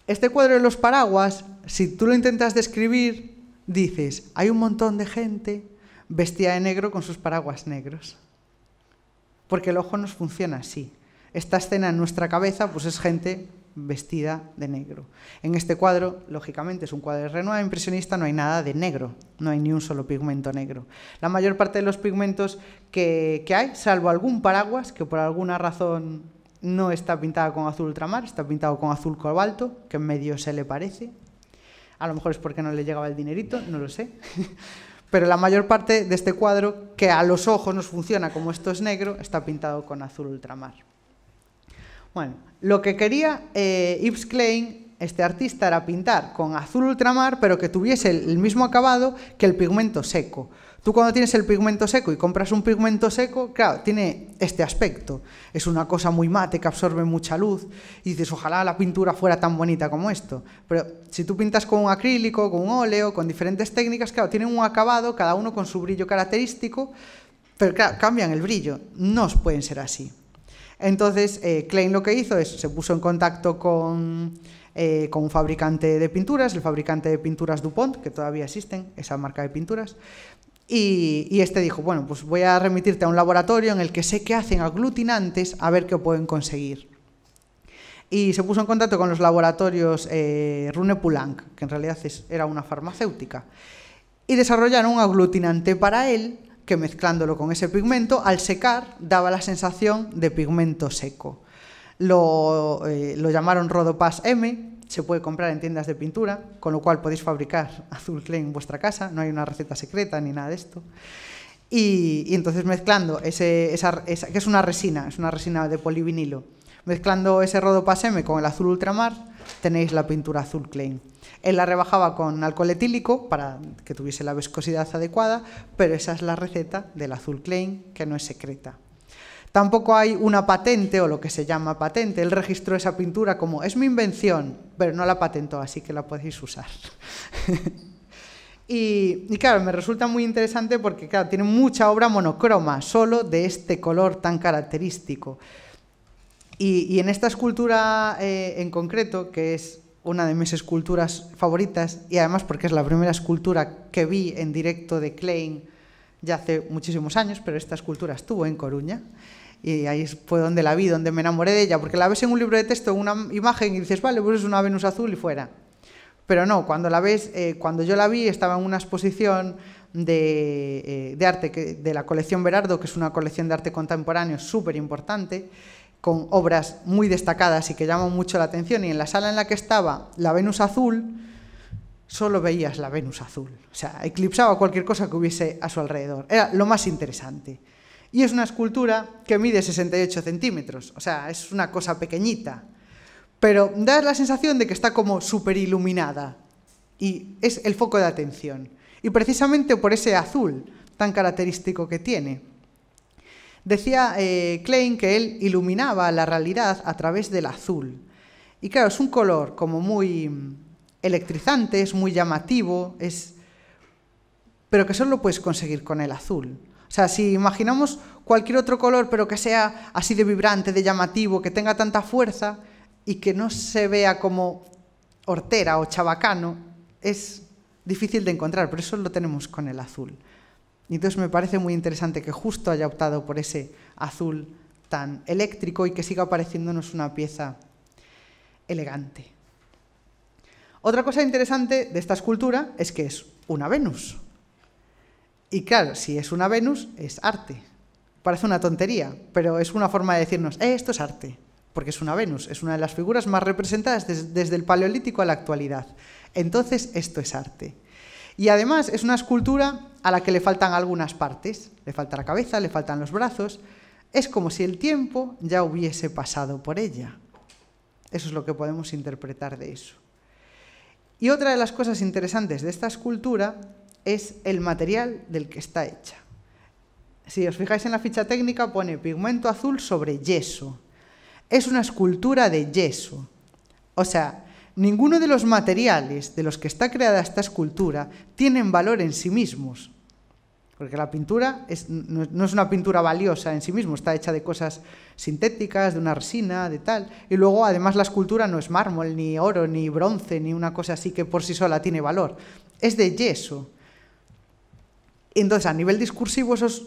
Este cuadro de los paraguas, si tú lo intentas describir, dices, hay un montón de gente vestida de negro con sus paraguas negros. Porque el ojo nos funciona así. Esta escena en nuestra cabeza pues es gente vestida de negro. En este cuadro, lógicamente, es un cuadro de Renoir impresionista, no hay nada de negro, no hay ni un solo pigmento negro. La mayor parte de los pigmentos que, hay, salvo algún paraguas que por alguna razón no está pintado con azul ultramar, está pintado con azul cobalto, que en medio se le parece. A lo mejor es porque no le llegaba el dinerito, no lo sé. Pero la mayor parte de este cuadro, que a los ojos nos funciona como esto es negro, está pintado con azul ultramar. Bueno, lo que quería eh, Klein, este artista, era pintar con azul ultramar, pero que tuviese el, mismo acabado que el pigmento seco. Tú cuando tienes el pigmento seco y compras un pigmento seco, claro, tiene este aspecto. Es una cosa muy mate que absorbe mucha luz y dices, ojalá la pintura fuera tan bonita como esto. Pero si tú pintas con un acrílico, con un óleo, con diferentes técnicas, claro, tienen un acabado, cada uno con su brillo característico, pero claro, cambian el brillo. No pueden ser así. Entonces, eh, Klein lo que hizo es, se puso en contacto eh, con, un fabricante de pinturas, el fabricante de pinturas DuPont, que todavía existen, esa marca de pinturas, y, este dijo, bueno, pues voy a remitirte a un laboratorio en el que sé que hacen aglutinantes a ver qué pueden conseguir. Y se puso en contacto con los laboratorios eh, Rune Poulenc, que en realidad era una farmacéutica, y desarrollaron un aglutinante para él que mezclándolo con ese pigmento, al secar daba la sensación de pigmento seco. Eh, lo, llamaron Rodopas M, se puede comprar en tiendas de pintura, con lo cual podéis fabricar azul clay en vuestra casa, no hay una receta secreta ni nada de esto. Y, entonces mezclando, ese, esa, que es una resina, es una resina de polivinilo, mezclando ese Rodopas M con el azul ultramar, tenéis la pintura azul Klein. Él la rebajaba con alcohol etílico para que tuviese la viscosidad adecuada, pero esa es la receta del azul Klein, que no es secreta. Tampoco hay una patente o lo que se llama patente. Él registró esa pintura como es mi invención, pero no la patentó, así que la podéis usar. y, claro, me resulta muy interesante porque claro, tiene mucha obra monocroma, solo de este color tan característico. Y, en esta escultura eh, en concreto, que es una de mis esculturas favoritas y además porque es la primera escultura que vi en directo de Klein ya hace muchísimos años, pero esta escultura estuvo en Coruña y ahí fue donde la vi, donde me enamoré de ella, porque la ves en un libro de texto, en una imagen y dices, vale, pues es una Venus azul y fuera. Pero no, cuando la ves, eh, cuando yo la vi estaba en una exposición de, eh, arte de la colección Berardo, que es una colección de arte contemporáneo súper importante, con obras muy destacadas y que llaman mucho la atención, y en la sala en la que estaba la Venus azul, solo veías la Venus azul, o sea, eclipsaba cualquier cosa que hubiese a su alrededor, era lo más interesante. Y es una escultura que mide 68 centímetros, o sea, es una cosa pequeñita, pero da la sensación de que está como iluminada y es el foco de atención, y precisamente por ese azul tan característico que tiene. Decía eh, Klein que él iluminaba la realidad a través del azul. Y claro, es un color como muy mm, electrizante, es muy llamativo, es... pero que solo puedes conseguir con el azul. O sea, si imaginamos cualquier otro color, pero que sea así de vibrante, de llamativo, que tenga tanta fuerza y que no se vea como hortera o chabacano, es difícil de encontrar, pero eso lo tenemos con el azul. Y entonces me parece muy interesante que justo haya optado por ese azul tan eléctrico y que siga pareciéndonos una pieza elegante. Otra cosa interesante de esta escultura es que es una Venus. Y claro, si es una Venus, es arte. Parece una tontería, pero es una forma de decirnos, eh, esto es arte, porque es una Venus, es una de las figuras más representadas desde el Paleolítico a la actualidad. Entonces, esto es arte. Y además es una escultura a la que le faltan algunas partes. Le falta la cabeza, le faltan los brazos. Es como si el tiempo ya hubiese pasado por ella. Eso es lo que podemos interpretar de eso. Y otra de las cosas interesantes de esta escultura es el material del que está hecha. Si os fijáis en la ficha técnica pone pigmento azul sobre yeso. Es una escultura de yeso. O sea, Ninguno de los materiales de los que está creada esta escultura tienen valor en sí mismos, porque la pintura no, es una pintura valiosa en sí mismo, está hecha de cosas sintéticas, de una resina, de tal. Y luego, además, la escultura no es mármol, ni oro, ni bronce, ni una cosa así que por sí sola tiene valor. Es de yeso. Entonces, a nivel discursivo, eso es,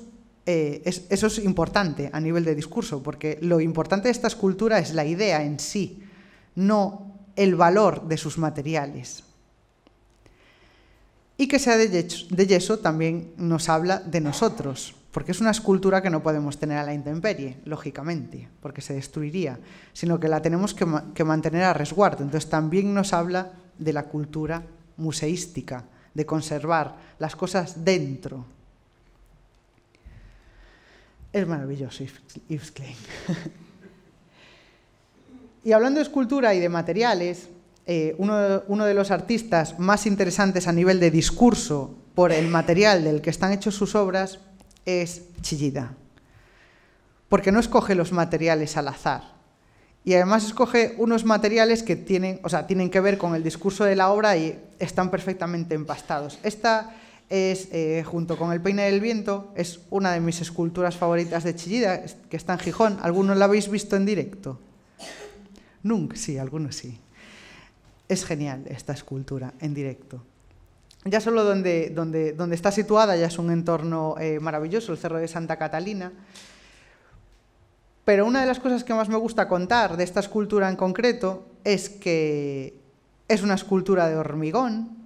eh, eso es importante, a nivel de discurso, porque lo importante de esta escultura es la idea en sí, no el valor de sus materiales. Y que sea de yeso también nos habla de nosotros, porque es una escultura que no podemos tener a la intemperie, lógicamente, porque se destruiría, sino que la tenemos que, mantener a resguardo. Entonces también nos habla de la cultura museística, de conservar las cosas dentro. Es maravilloso, Yves Klein. Y hablando de escultura y de materiales, eh, uno, de los artistas más interesantes a nivel de discurso por el material del que están hechos sus obras es Chillida, porque no escoge los materiales al azar. Y además escoge unos materiales que tienen, o tienen que ver con el discurso de la obra y están perfectamente empastados. Esta es, eh, junto con El peine del viento, es una de mis esculturas favoritas de Chillida, que está en Gijón. ¿Algunos la habéis visto en directo? Nunca, sí, algunos sí. Es genial esta escultura en directo. Ya solo donde, donde, donde está situada ya es un entorno eh, maravilloso, el Cerro de Santa Catalina. Pero una de las cosas que más me gusta contar de esta escultura en concreto es que es una escultura de hormigón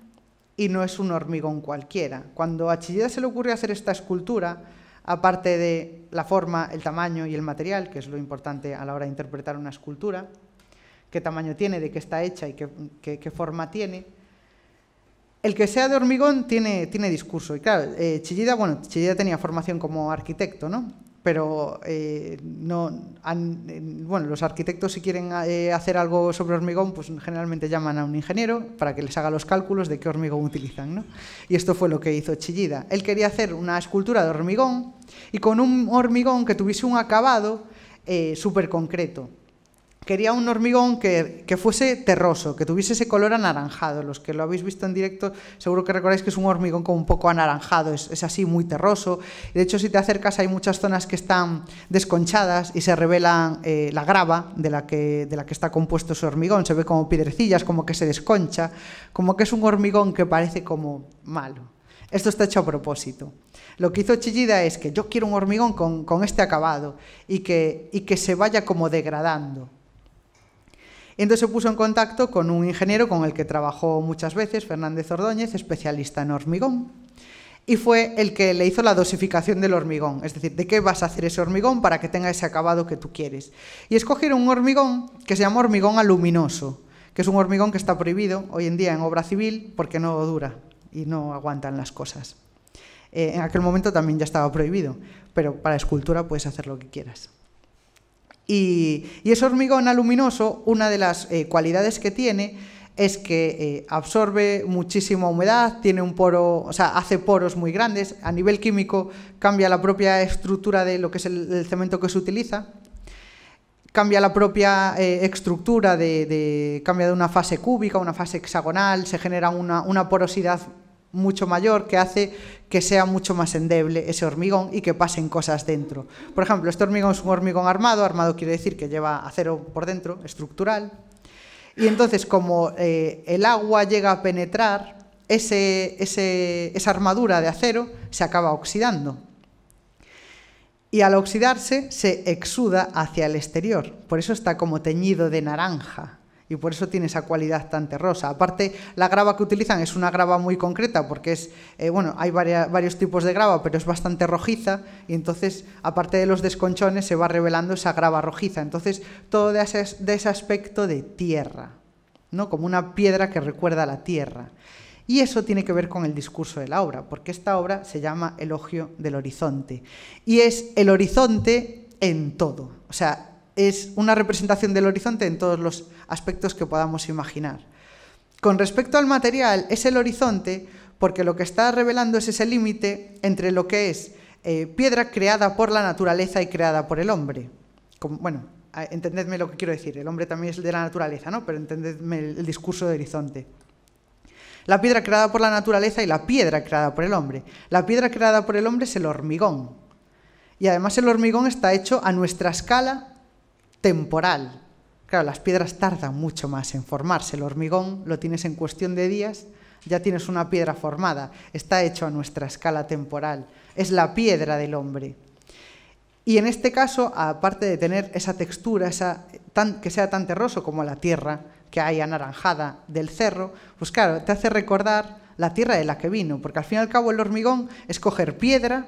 y no es un hormigón cualquiera. Cuando a Chilleda se le ocurrió hacer esta escultura, aparte de la forma, el tamaño y el material, que es lo importante a la hora de interpretar una escultura, qué tamaño tiene, de qué está hecha y qué, forma tiene. El que sea de hormigón tiene, tiene discurso. Y claro, eh, Chillida, bueno, Chillida tenía formación como arquitecto, ¿no? Pero eh, no, eh, bueno, los arquitectos si quieren hacer algo sobre hormigón, pues generalmente llaman a un ingeniero para que les haga los cálculos de qué hormigón utilizan, Y esto fue lo que hizo Chillida. Él quería hacer una escultura de hormigón y con un hormigón que tuviese un acabado súper concreto quería un hormigón que, fuese terroso, que tuviese ese color anaranjado. Los que lo habéis visto en directo seguro que recordáis que es un hormigón como un poco anaranjado, es, así muy terroso. De hecho, si te acercas hay muchas zonas que están desconchadas y se revela eh, la grava de la, que, de la que está compuesto ese hormigón. Se ve como piedrecillas, como que se desconcha, como que es un hormigón que parece como malo. Esto está hecho a propósito. Lo que hizo Chillida es que yo quiero un hormigón con, este acabado y que, y que se vaya como degradando entonces se puso en contacto con un ingeniero con el que trabajó muchas veces, Fernández Ordóñez, especialista en hormigón, y fue el que le hizo la dosificación del hormigón, es decir, de qué vas a hacer ese hormigón para que tenga ese acabado que tú quieres. Y escogieron un hormigón que se llama hormigón aluminoso, que es un hormigón que está prohibido hoy en día en obra civil porque no dura y no aguantan las cosas. Eh, en aquel momento también ya estaba prohibido, pero para escultura puedes hacer lo que quieras. Y, ese hormigón aluminoso, una de las eh, cualidades que tiene es que eh, absorbe muchísima humedad, tiene un poro, o sea, hace poros muy grandes, a nivel químico cambia la propia estructura de lo que es el, cemento que se utiliza, cambia la propia eh, estructura, de, cambia de una fase cúbica a una fase hexagonal, se genera una, una porosidad mucho mayor que hace que sea mucho más endeble ese hormigón y que pasen cosas dentro. Por ejemplo, este hormigón es un hormigón armado, armado quiere decir que lleva acero por dentro, estructural, y entonces como eh, el agua llega a penetrar, esa armadura de acero se acaba oxidando. Y al oxidarse se exuda hacia el exterior, por eso está como teñido de naranja y por eso tiene esa cualidad tan terrosa. Aparte, la grava que utilizan es una grava muy concreta porque es, eh, bueno, hay varios tipos de grava, pero es bastante rojiza y entonces, aparte de los desconchones, se va revelando esa grava rojiza. Entonces, todo de ese, aspecto de tierra, ¿no? Como una piedra que recuerda a la tierra. Y eso tiene que ver con el discurso de la obra, porque esta obra se llama Elogio del Horizonte. Y es el horizonte en todo. O sea, es una representación del horizonte en todos los aspectos que podamos imaginar. Con respecto al material, es el horizonte porque lo que está revelando es ese límite entre lo que es eh, piedra creada por la naturaleza y creada por el hombre. bueno, entendedme lo que quiero decir, el hombre también es de la naturaleza, ¿no? pero entendedme el, el discurso de horizonte. La piedra creada por la naturaleza y la piedra creada por el hombre. La piedra creada por el hombre es el hormigón. Y además el hormigón está hecho a nuestra escala temporal. Claro, las piedras tardan mucho más en formarse. El hormigón lo tienes en cuestión de días, ya tienes una piedra formada. Está hecho a nuestra escala temporal. Es la piedra del hombre. Y en este caso, aparte de tener esa textura, que sea tan terroso como la tierra que hay anaranjada del cerro, pues claro, te hace recordar la tierra de la que vino, porque al fin y al cabo el hormigón es coger piedra,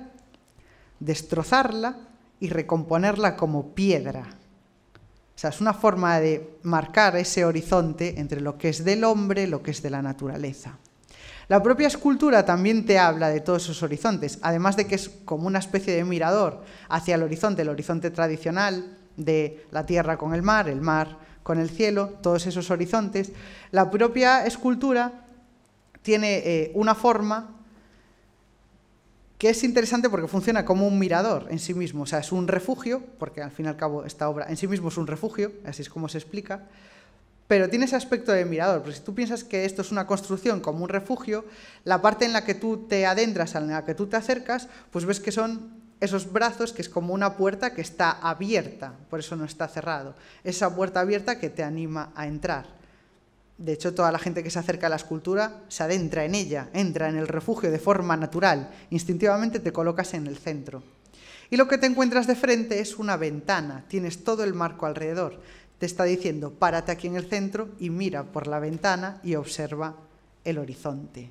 destrozarla y recomponerla como piedra, o sea, es una forma de marcar ese horizonte entre lo que es del hombre y lo que es de la naturaleza. La propia escultura también te habla de todos esos horizontes, además de que es como una especie de mirador hacia el horizonte, el horizonte tradicional de la tierra con el mar, el mar con el cielo, todos esos horizontes. La propia escultura tiene eh, una forma que es interesante porque funciona como un mirador en sí mismo, o sea, es un refugio, porque al fin y al cabo esta obra en sí mismo es un refugio, así es como se explica, pero tiene ese aspecto de mirador, porque si tú piensas que esto es una construcción como un refugio, la parte en la que tú te adentras, en la que tú te acercas, pues ves que son esos brazos que es como una puerta que está abierta, por eso no está cerrado, esa puerta abierta que te anima a entrar. De hecho, toda la gente que se acerca a la escultura se adentra en ella, entra en el refugio de forma natural. Instintivamente te colocas en el centro. Y lo que te encuentras de frente es una ventana. Tienes todo el marco alrededor. Te está diciendo, párate aquí en el centro y mira por la ventana y observa el horizonte.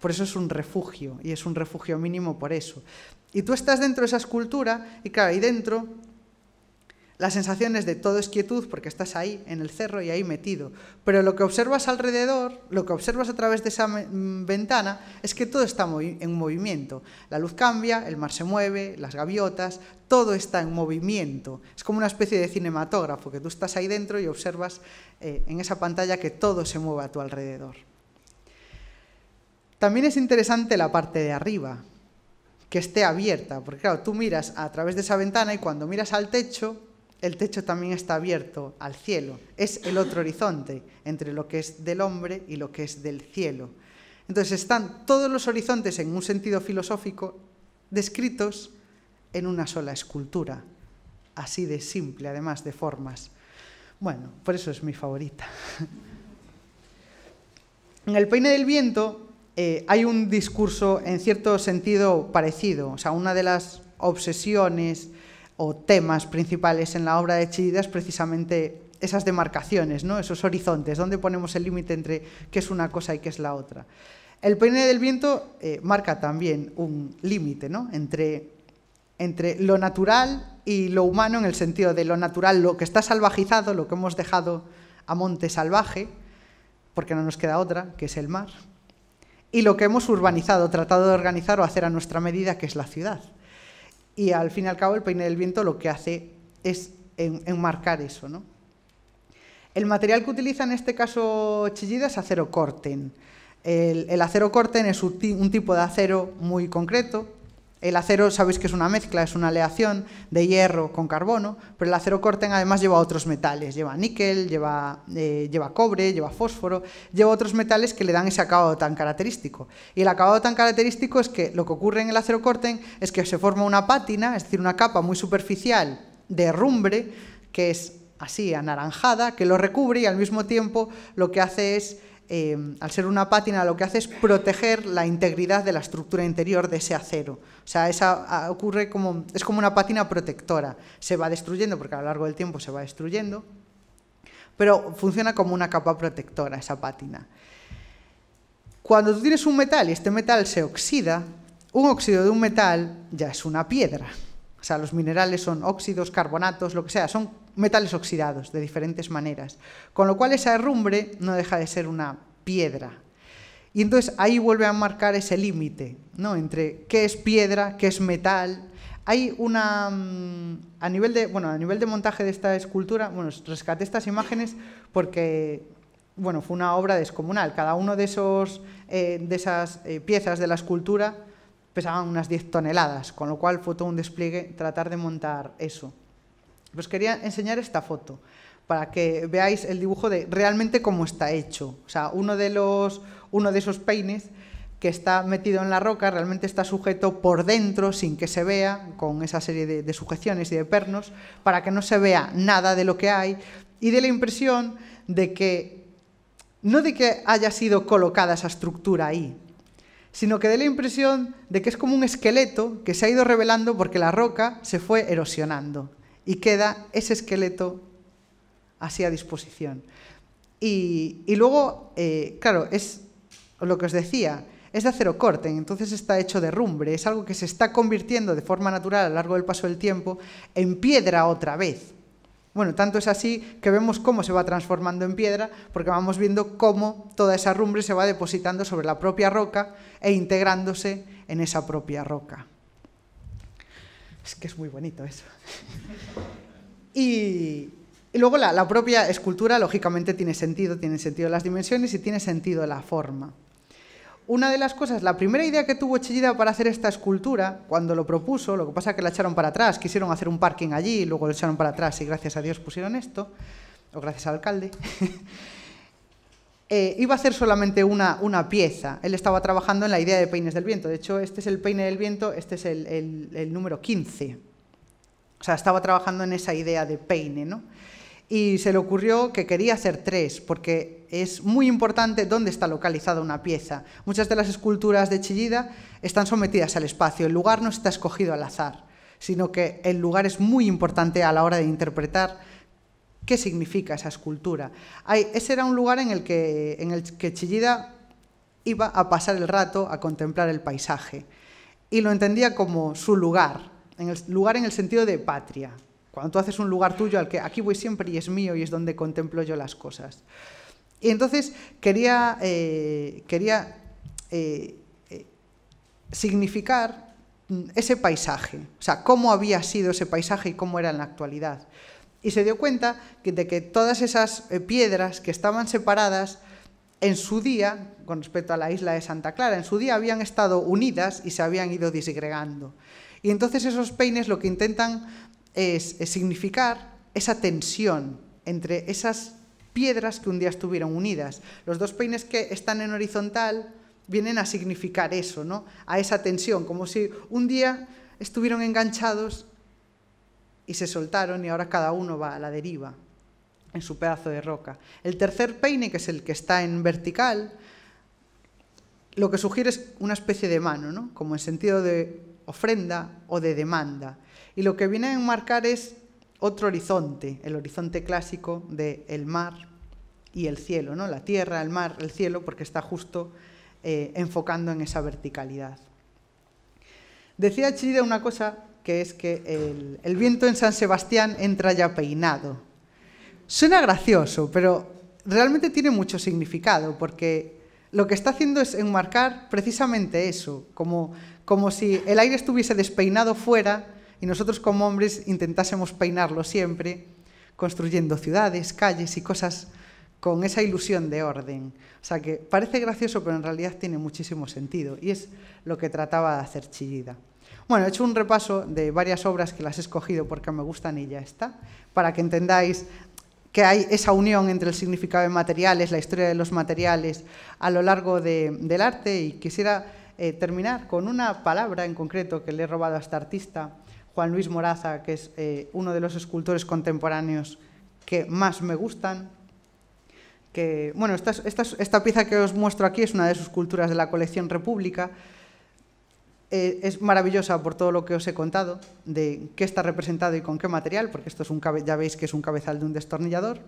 Por eso es un refugio, y es un refugio mínimo por eso. Y tú estás dentro de esa escultura, y claro, ahí dentro la sensación es de todo es quietud porque estás ahí, en el cerro y ahí metido. Pero lo que observas alrededor, lo que observas a través de esa mm, ventana, es que todo está en movimiento. La luz cambia, el mar se mueve, las gaviotas, todo está en movimiento. Es como una especie de cinematógrafo que tú estás ahí dentro y observas eh, en esa pantalla que todo se mueve a tu alrededor. También es interesante la parte de arriba, que esté abierta, porque claro, tú miras a través de esa ventana y cuando miras al techo, el techo también está abierto al cielo. Es el otro horizonte entre lo que es del hombre y lo que es del cielo. Entonces están todos los horizontes en un sentido filosófico descritos en una sola escultura, así de simple, además de formas. Bueno, por eso es mi favorita. En el peine del viento eh, hay un discurso en cierto sentido parecido, o sea, una de las obsesiones o temas principales en la obra de Chillida es precisamente esas demarcaciones, ¿no? esos horizontes, dónde ponemos el límite entre qué es una cosa y qué es la otra. El peine del viento eh, marca también un límite entre, entre lo natural y lo humano en el sentido de lo natural, lo que está salvajizado, lo que hemos dejado a monte salvaje, porque no nos queda otra, que es el mar, y lo que hemos urbanizado, tratado de organizar o hacer a nuestra medida, que es la ciudad. Y al fin y al cabo el peine del viento lo que hace es enmarcar eso. ¿no? El material que utiliza en este caso Chillida es acero corten. El, acero corten es un tipo de acero muy concreto, el acero, sabéis que es una mezcla, es una aleación de hierro con carbono, pero el acero corten además lleva otros metales, lleva níquel, eh, lleva, cobre, lleva fósforo, lleva otros metales que le dan ese acabado tan característico. Y el acabado tan característico es que lo que ocurre en el acero corten es que se forma una pátina, es decir, una capa muy superficial de herrumbre que es así, anaranjada, que lo recubre y al mismo tiempo lo que hace es eh, al ser una pátina, lo que hace es proteger la integridad de la estructura interior de ese acero. O sea, esa ah, ocurre como, es como una pátina protectora. Se va destruyendo porque a lo largo del tiempo se va destruyendo, pero funciona como una capa protectora esa pátina. Cuando tú tienes un metal y este metal se oxida, un óxido de un metal ya es una piedra. O sea, los minerales son óxidos, carbonatos, lo que sea, son metales oxidados de diferentes maneras. Con lo cual esa herrumbre no deja de ser una piedra y entonces ahí vuelve a marcar ese límite, ¿no? Entre qué es piedra, qué es metal. Hay una mm, a nivel de, bueno, a nivel de montaje de esta escultura, bueno, rescaté estas imágenes porque bueno, fue una obra descomunal. Cada uno de esos eh, de esas eh, piezas de la escultura pesaban unas 10 toneladas, con lo cual fue todo un despliegue tratar de montar eso. Os pues quería enseñar esta foto para que veáis el dibujo de realmente cómo está hecho. O sea, uno de los uno de esos peines que está metido en la roca, realmente está sujeto por dentro, sin que se vea, con esa serie de, sujeciones y de pernos, para que no se vea nada de lo que hay, y de la impresión de que, no de que haya sido colocada esa estructura ahí, sino que dé la impresión de que es como un esqueleto que se ha ido revelando porque la roca se fue erosionando y queda ese esqueleto así a disposición. Y, luego, eh, claro, es lo que os decía, es de acero corte, entonces está hecho de rumbre, es algo que se está convirtiendo de forma natural a lo largo del paso del tiempo en piedra otra vez. Bueno, tanto es así que vemos cómo se va transformando en piedra, porque vamos viendo cómo toda esa rumbre se va depositando sobre la propia roca e integrándose en esa propia roca. Es que es muy bonito eso. y, luego la propia escultura, lógicamente, tiene sentido, tiene sentido las dimensiones y tiene sentido la forma una de las cosas, la primera idea que tuvo Chillida para hacer esta escultura, cuando lo propuso, lo que pasa es que la echaron para atrás, quisieron hacer un parking allí, luego lo echaron para atrás y gracias a Dios pusieron esto, o gracias al alcalde, eh, iba a ser solamente una, pieza. Él estaba trabajando en la idea de peines del viento. De hecho, este es el peine del viento, este es el, el número 15. O sea, estaba trabajando en esa idea de peine, ¿no? y se le ocurrió que quería hacer tres, porque es muy importante dónde está localizada una pieza. Muchas de las esculturas de Chillida están sometidas al espacio, el lugar no está escogido al azar, sino que el lugar es muy importante a la hora de interpretar qué significa esa escultura. ese era un lugar en el, que, en el que Chillida iba a pasar el rato a contemplar el paisaje y lo entendía como su lugar, el lugar en el sentido de patria, cuando tú haces un lugar tuyo al que aquí voy siempre y es mío y es donde contemplo yo las cosas. Y entonces quería, eh, quería eh, eh, significar ese paisaje, o sea, cómo había sido ese paisaje y cómo era en la actualidad. Y se dio cuenta de que todas esas piedras que estaban separadas en su día, con respecto a la isla de Santa Clara, en su día habían estado unidas y se habían ido disgregando. Y entonces esos peines lo que intentan es, significar esa tensión entre esas piedras que un día estuvieron unidas. Los dos peines que están en horizontal vienen a significar eso, ¿no? A esa tensión, como si un día estuvieron enganchados y se soltaron y ahora cada uno va a la deriva en su pedazo de roca. El tercer peine, que es el que está en vertical, lo que sugiere es una especie de mano, Como en sentido de ofrenda o de demanda. Y lo que viene a enmarcar es otro horizonte, el horizonte clásico del mar y el cielo, ¿no? la tierra, el mar, el cielo, porque está justo eh, enfocando en esa verticalidad. Decía Chirida una cosa, que es que el, viento en San Sebastián entra ya peinado. Suena gracioso, pero realmente tiene mucho significado, porque lo que está haciendo es enmarcar precisamente eso, como si el aire estuviese despeinado fuera y nosotros como hombres intentásemos peinarlo siempre, construyendo ciudades, calles y cosas con esa ilusión de orden. O sea que parece gracioso, pero en realidad tiene muchísimo sentido y es lo que trataba de hacer Chillida. Bueno, he hecho un repaso de varias obras que las he escogido porque me gustan y ya está, para que entendáis que hay esa unión entre el significado de materiales, la historia de los materiales a lo largo del arte y quisiera eh, terminar con una palabra en concreto que le he robado a esta artista Juan Luis Moraza, que es eh, uno de los escultores contemporáneos que más me gustan. Que, bueno, esta, pieza que os muestro aquí es una de sus culturas de la colección República. Eh, es maravillosa por todo lo que os he contado, de qué está representado y con qué material, porque esto es un ya veis que es un cabezal de un destornillador,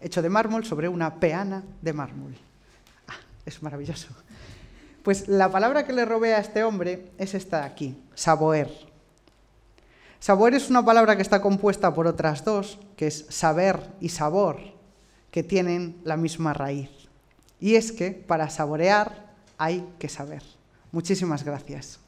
hecho de mármol sobre una peana de mármol. Ah, es maravilloso. Pues la palabra que le robé a este hombre es esta de aquí, saboer. Sabor es una palabra que está compuesta por otras dos, que es saber y sabor, que tienen la misma raíz. Y es que para saborear hay que saber. Muchísimas gracias.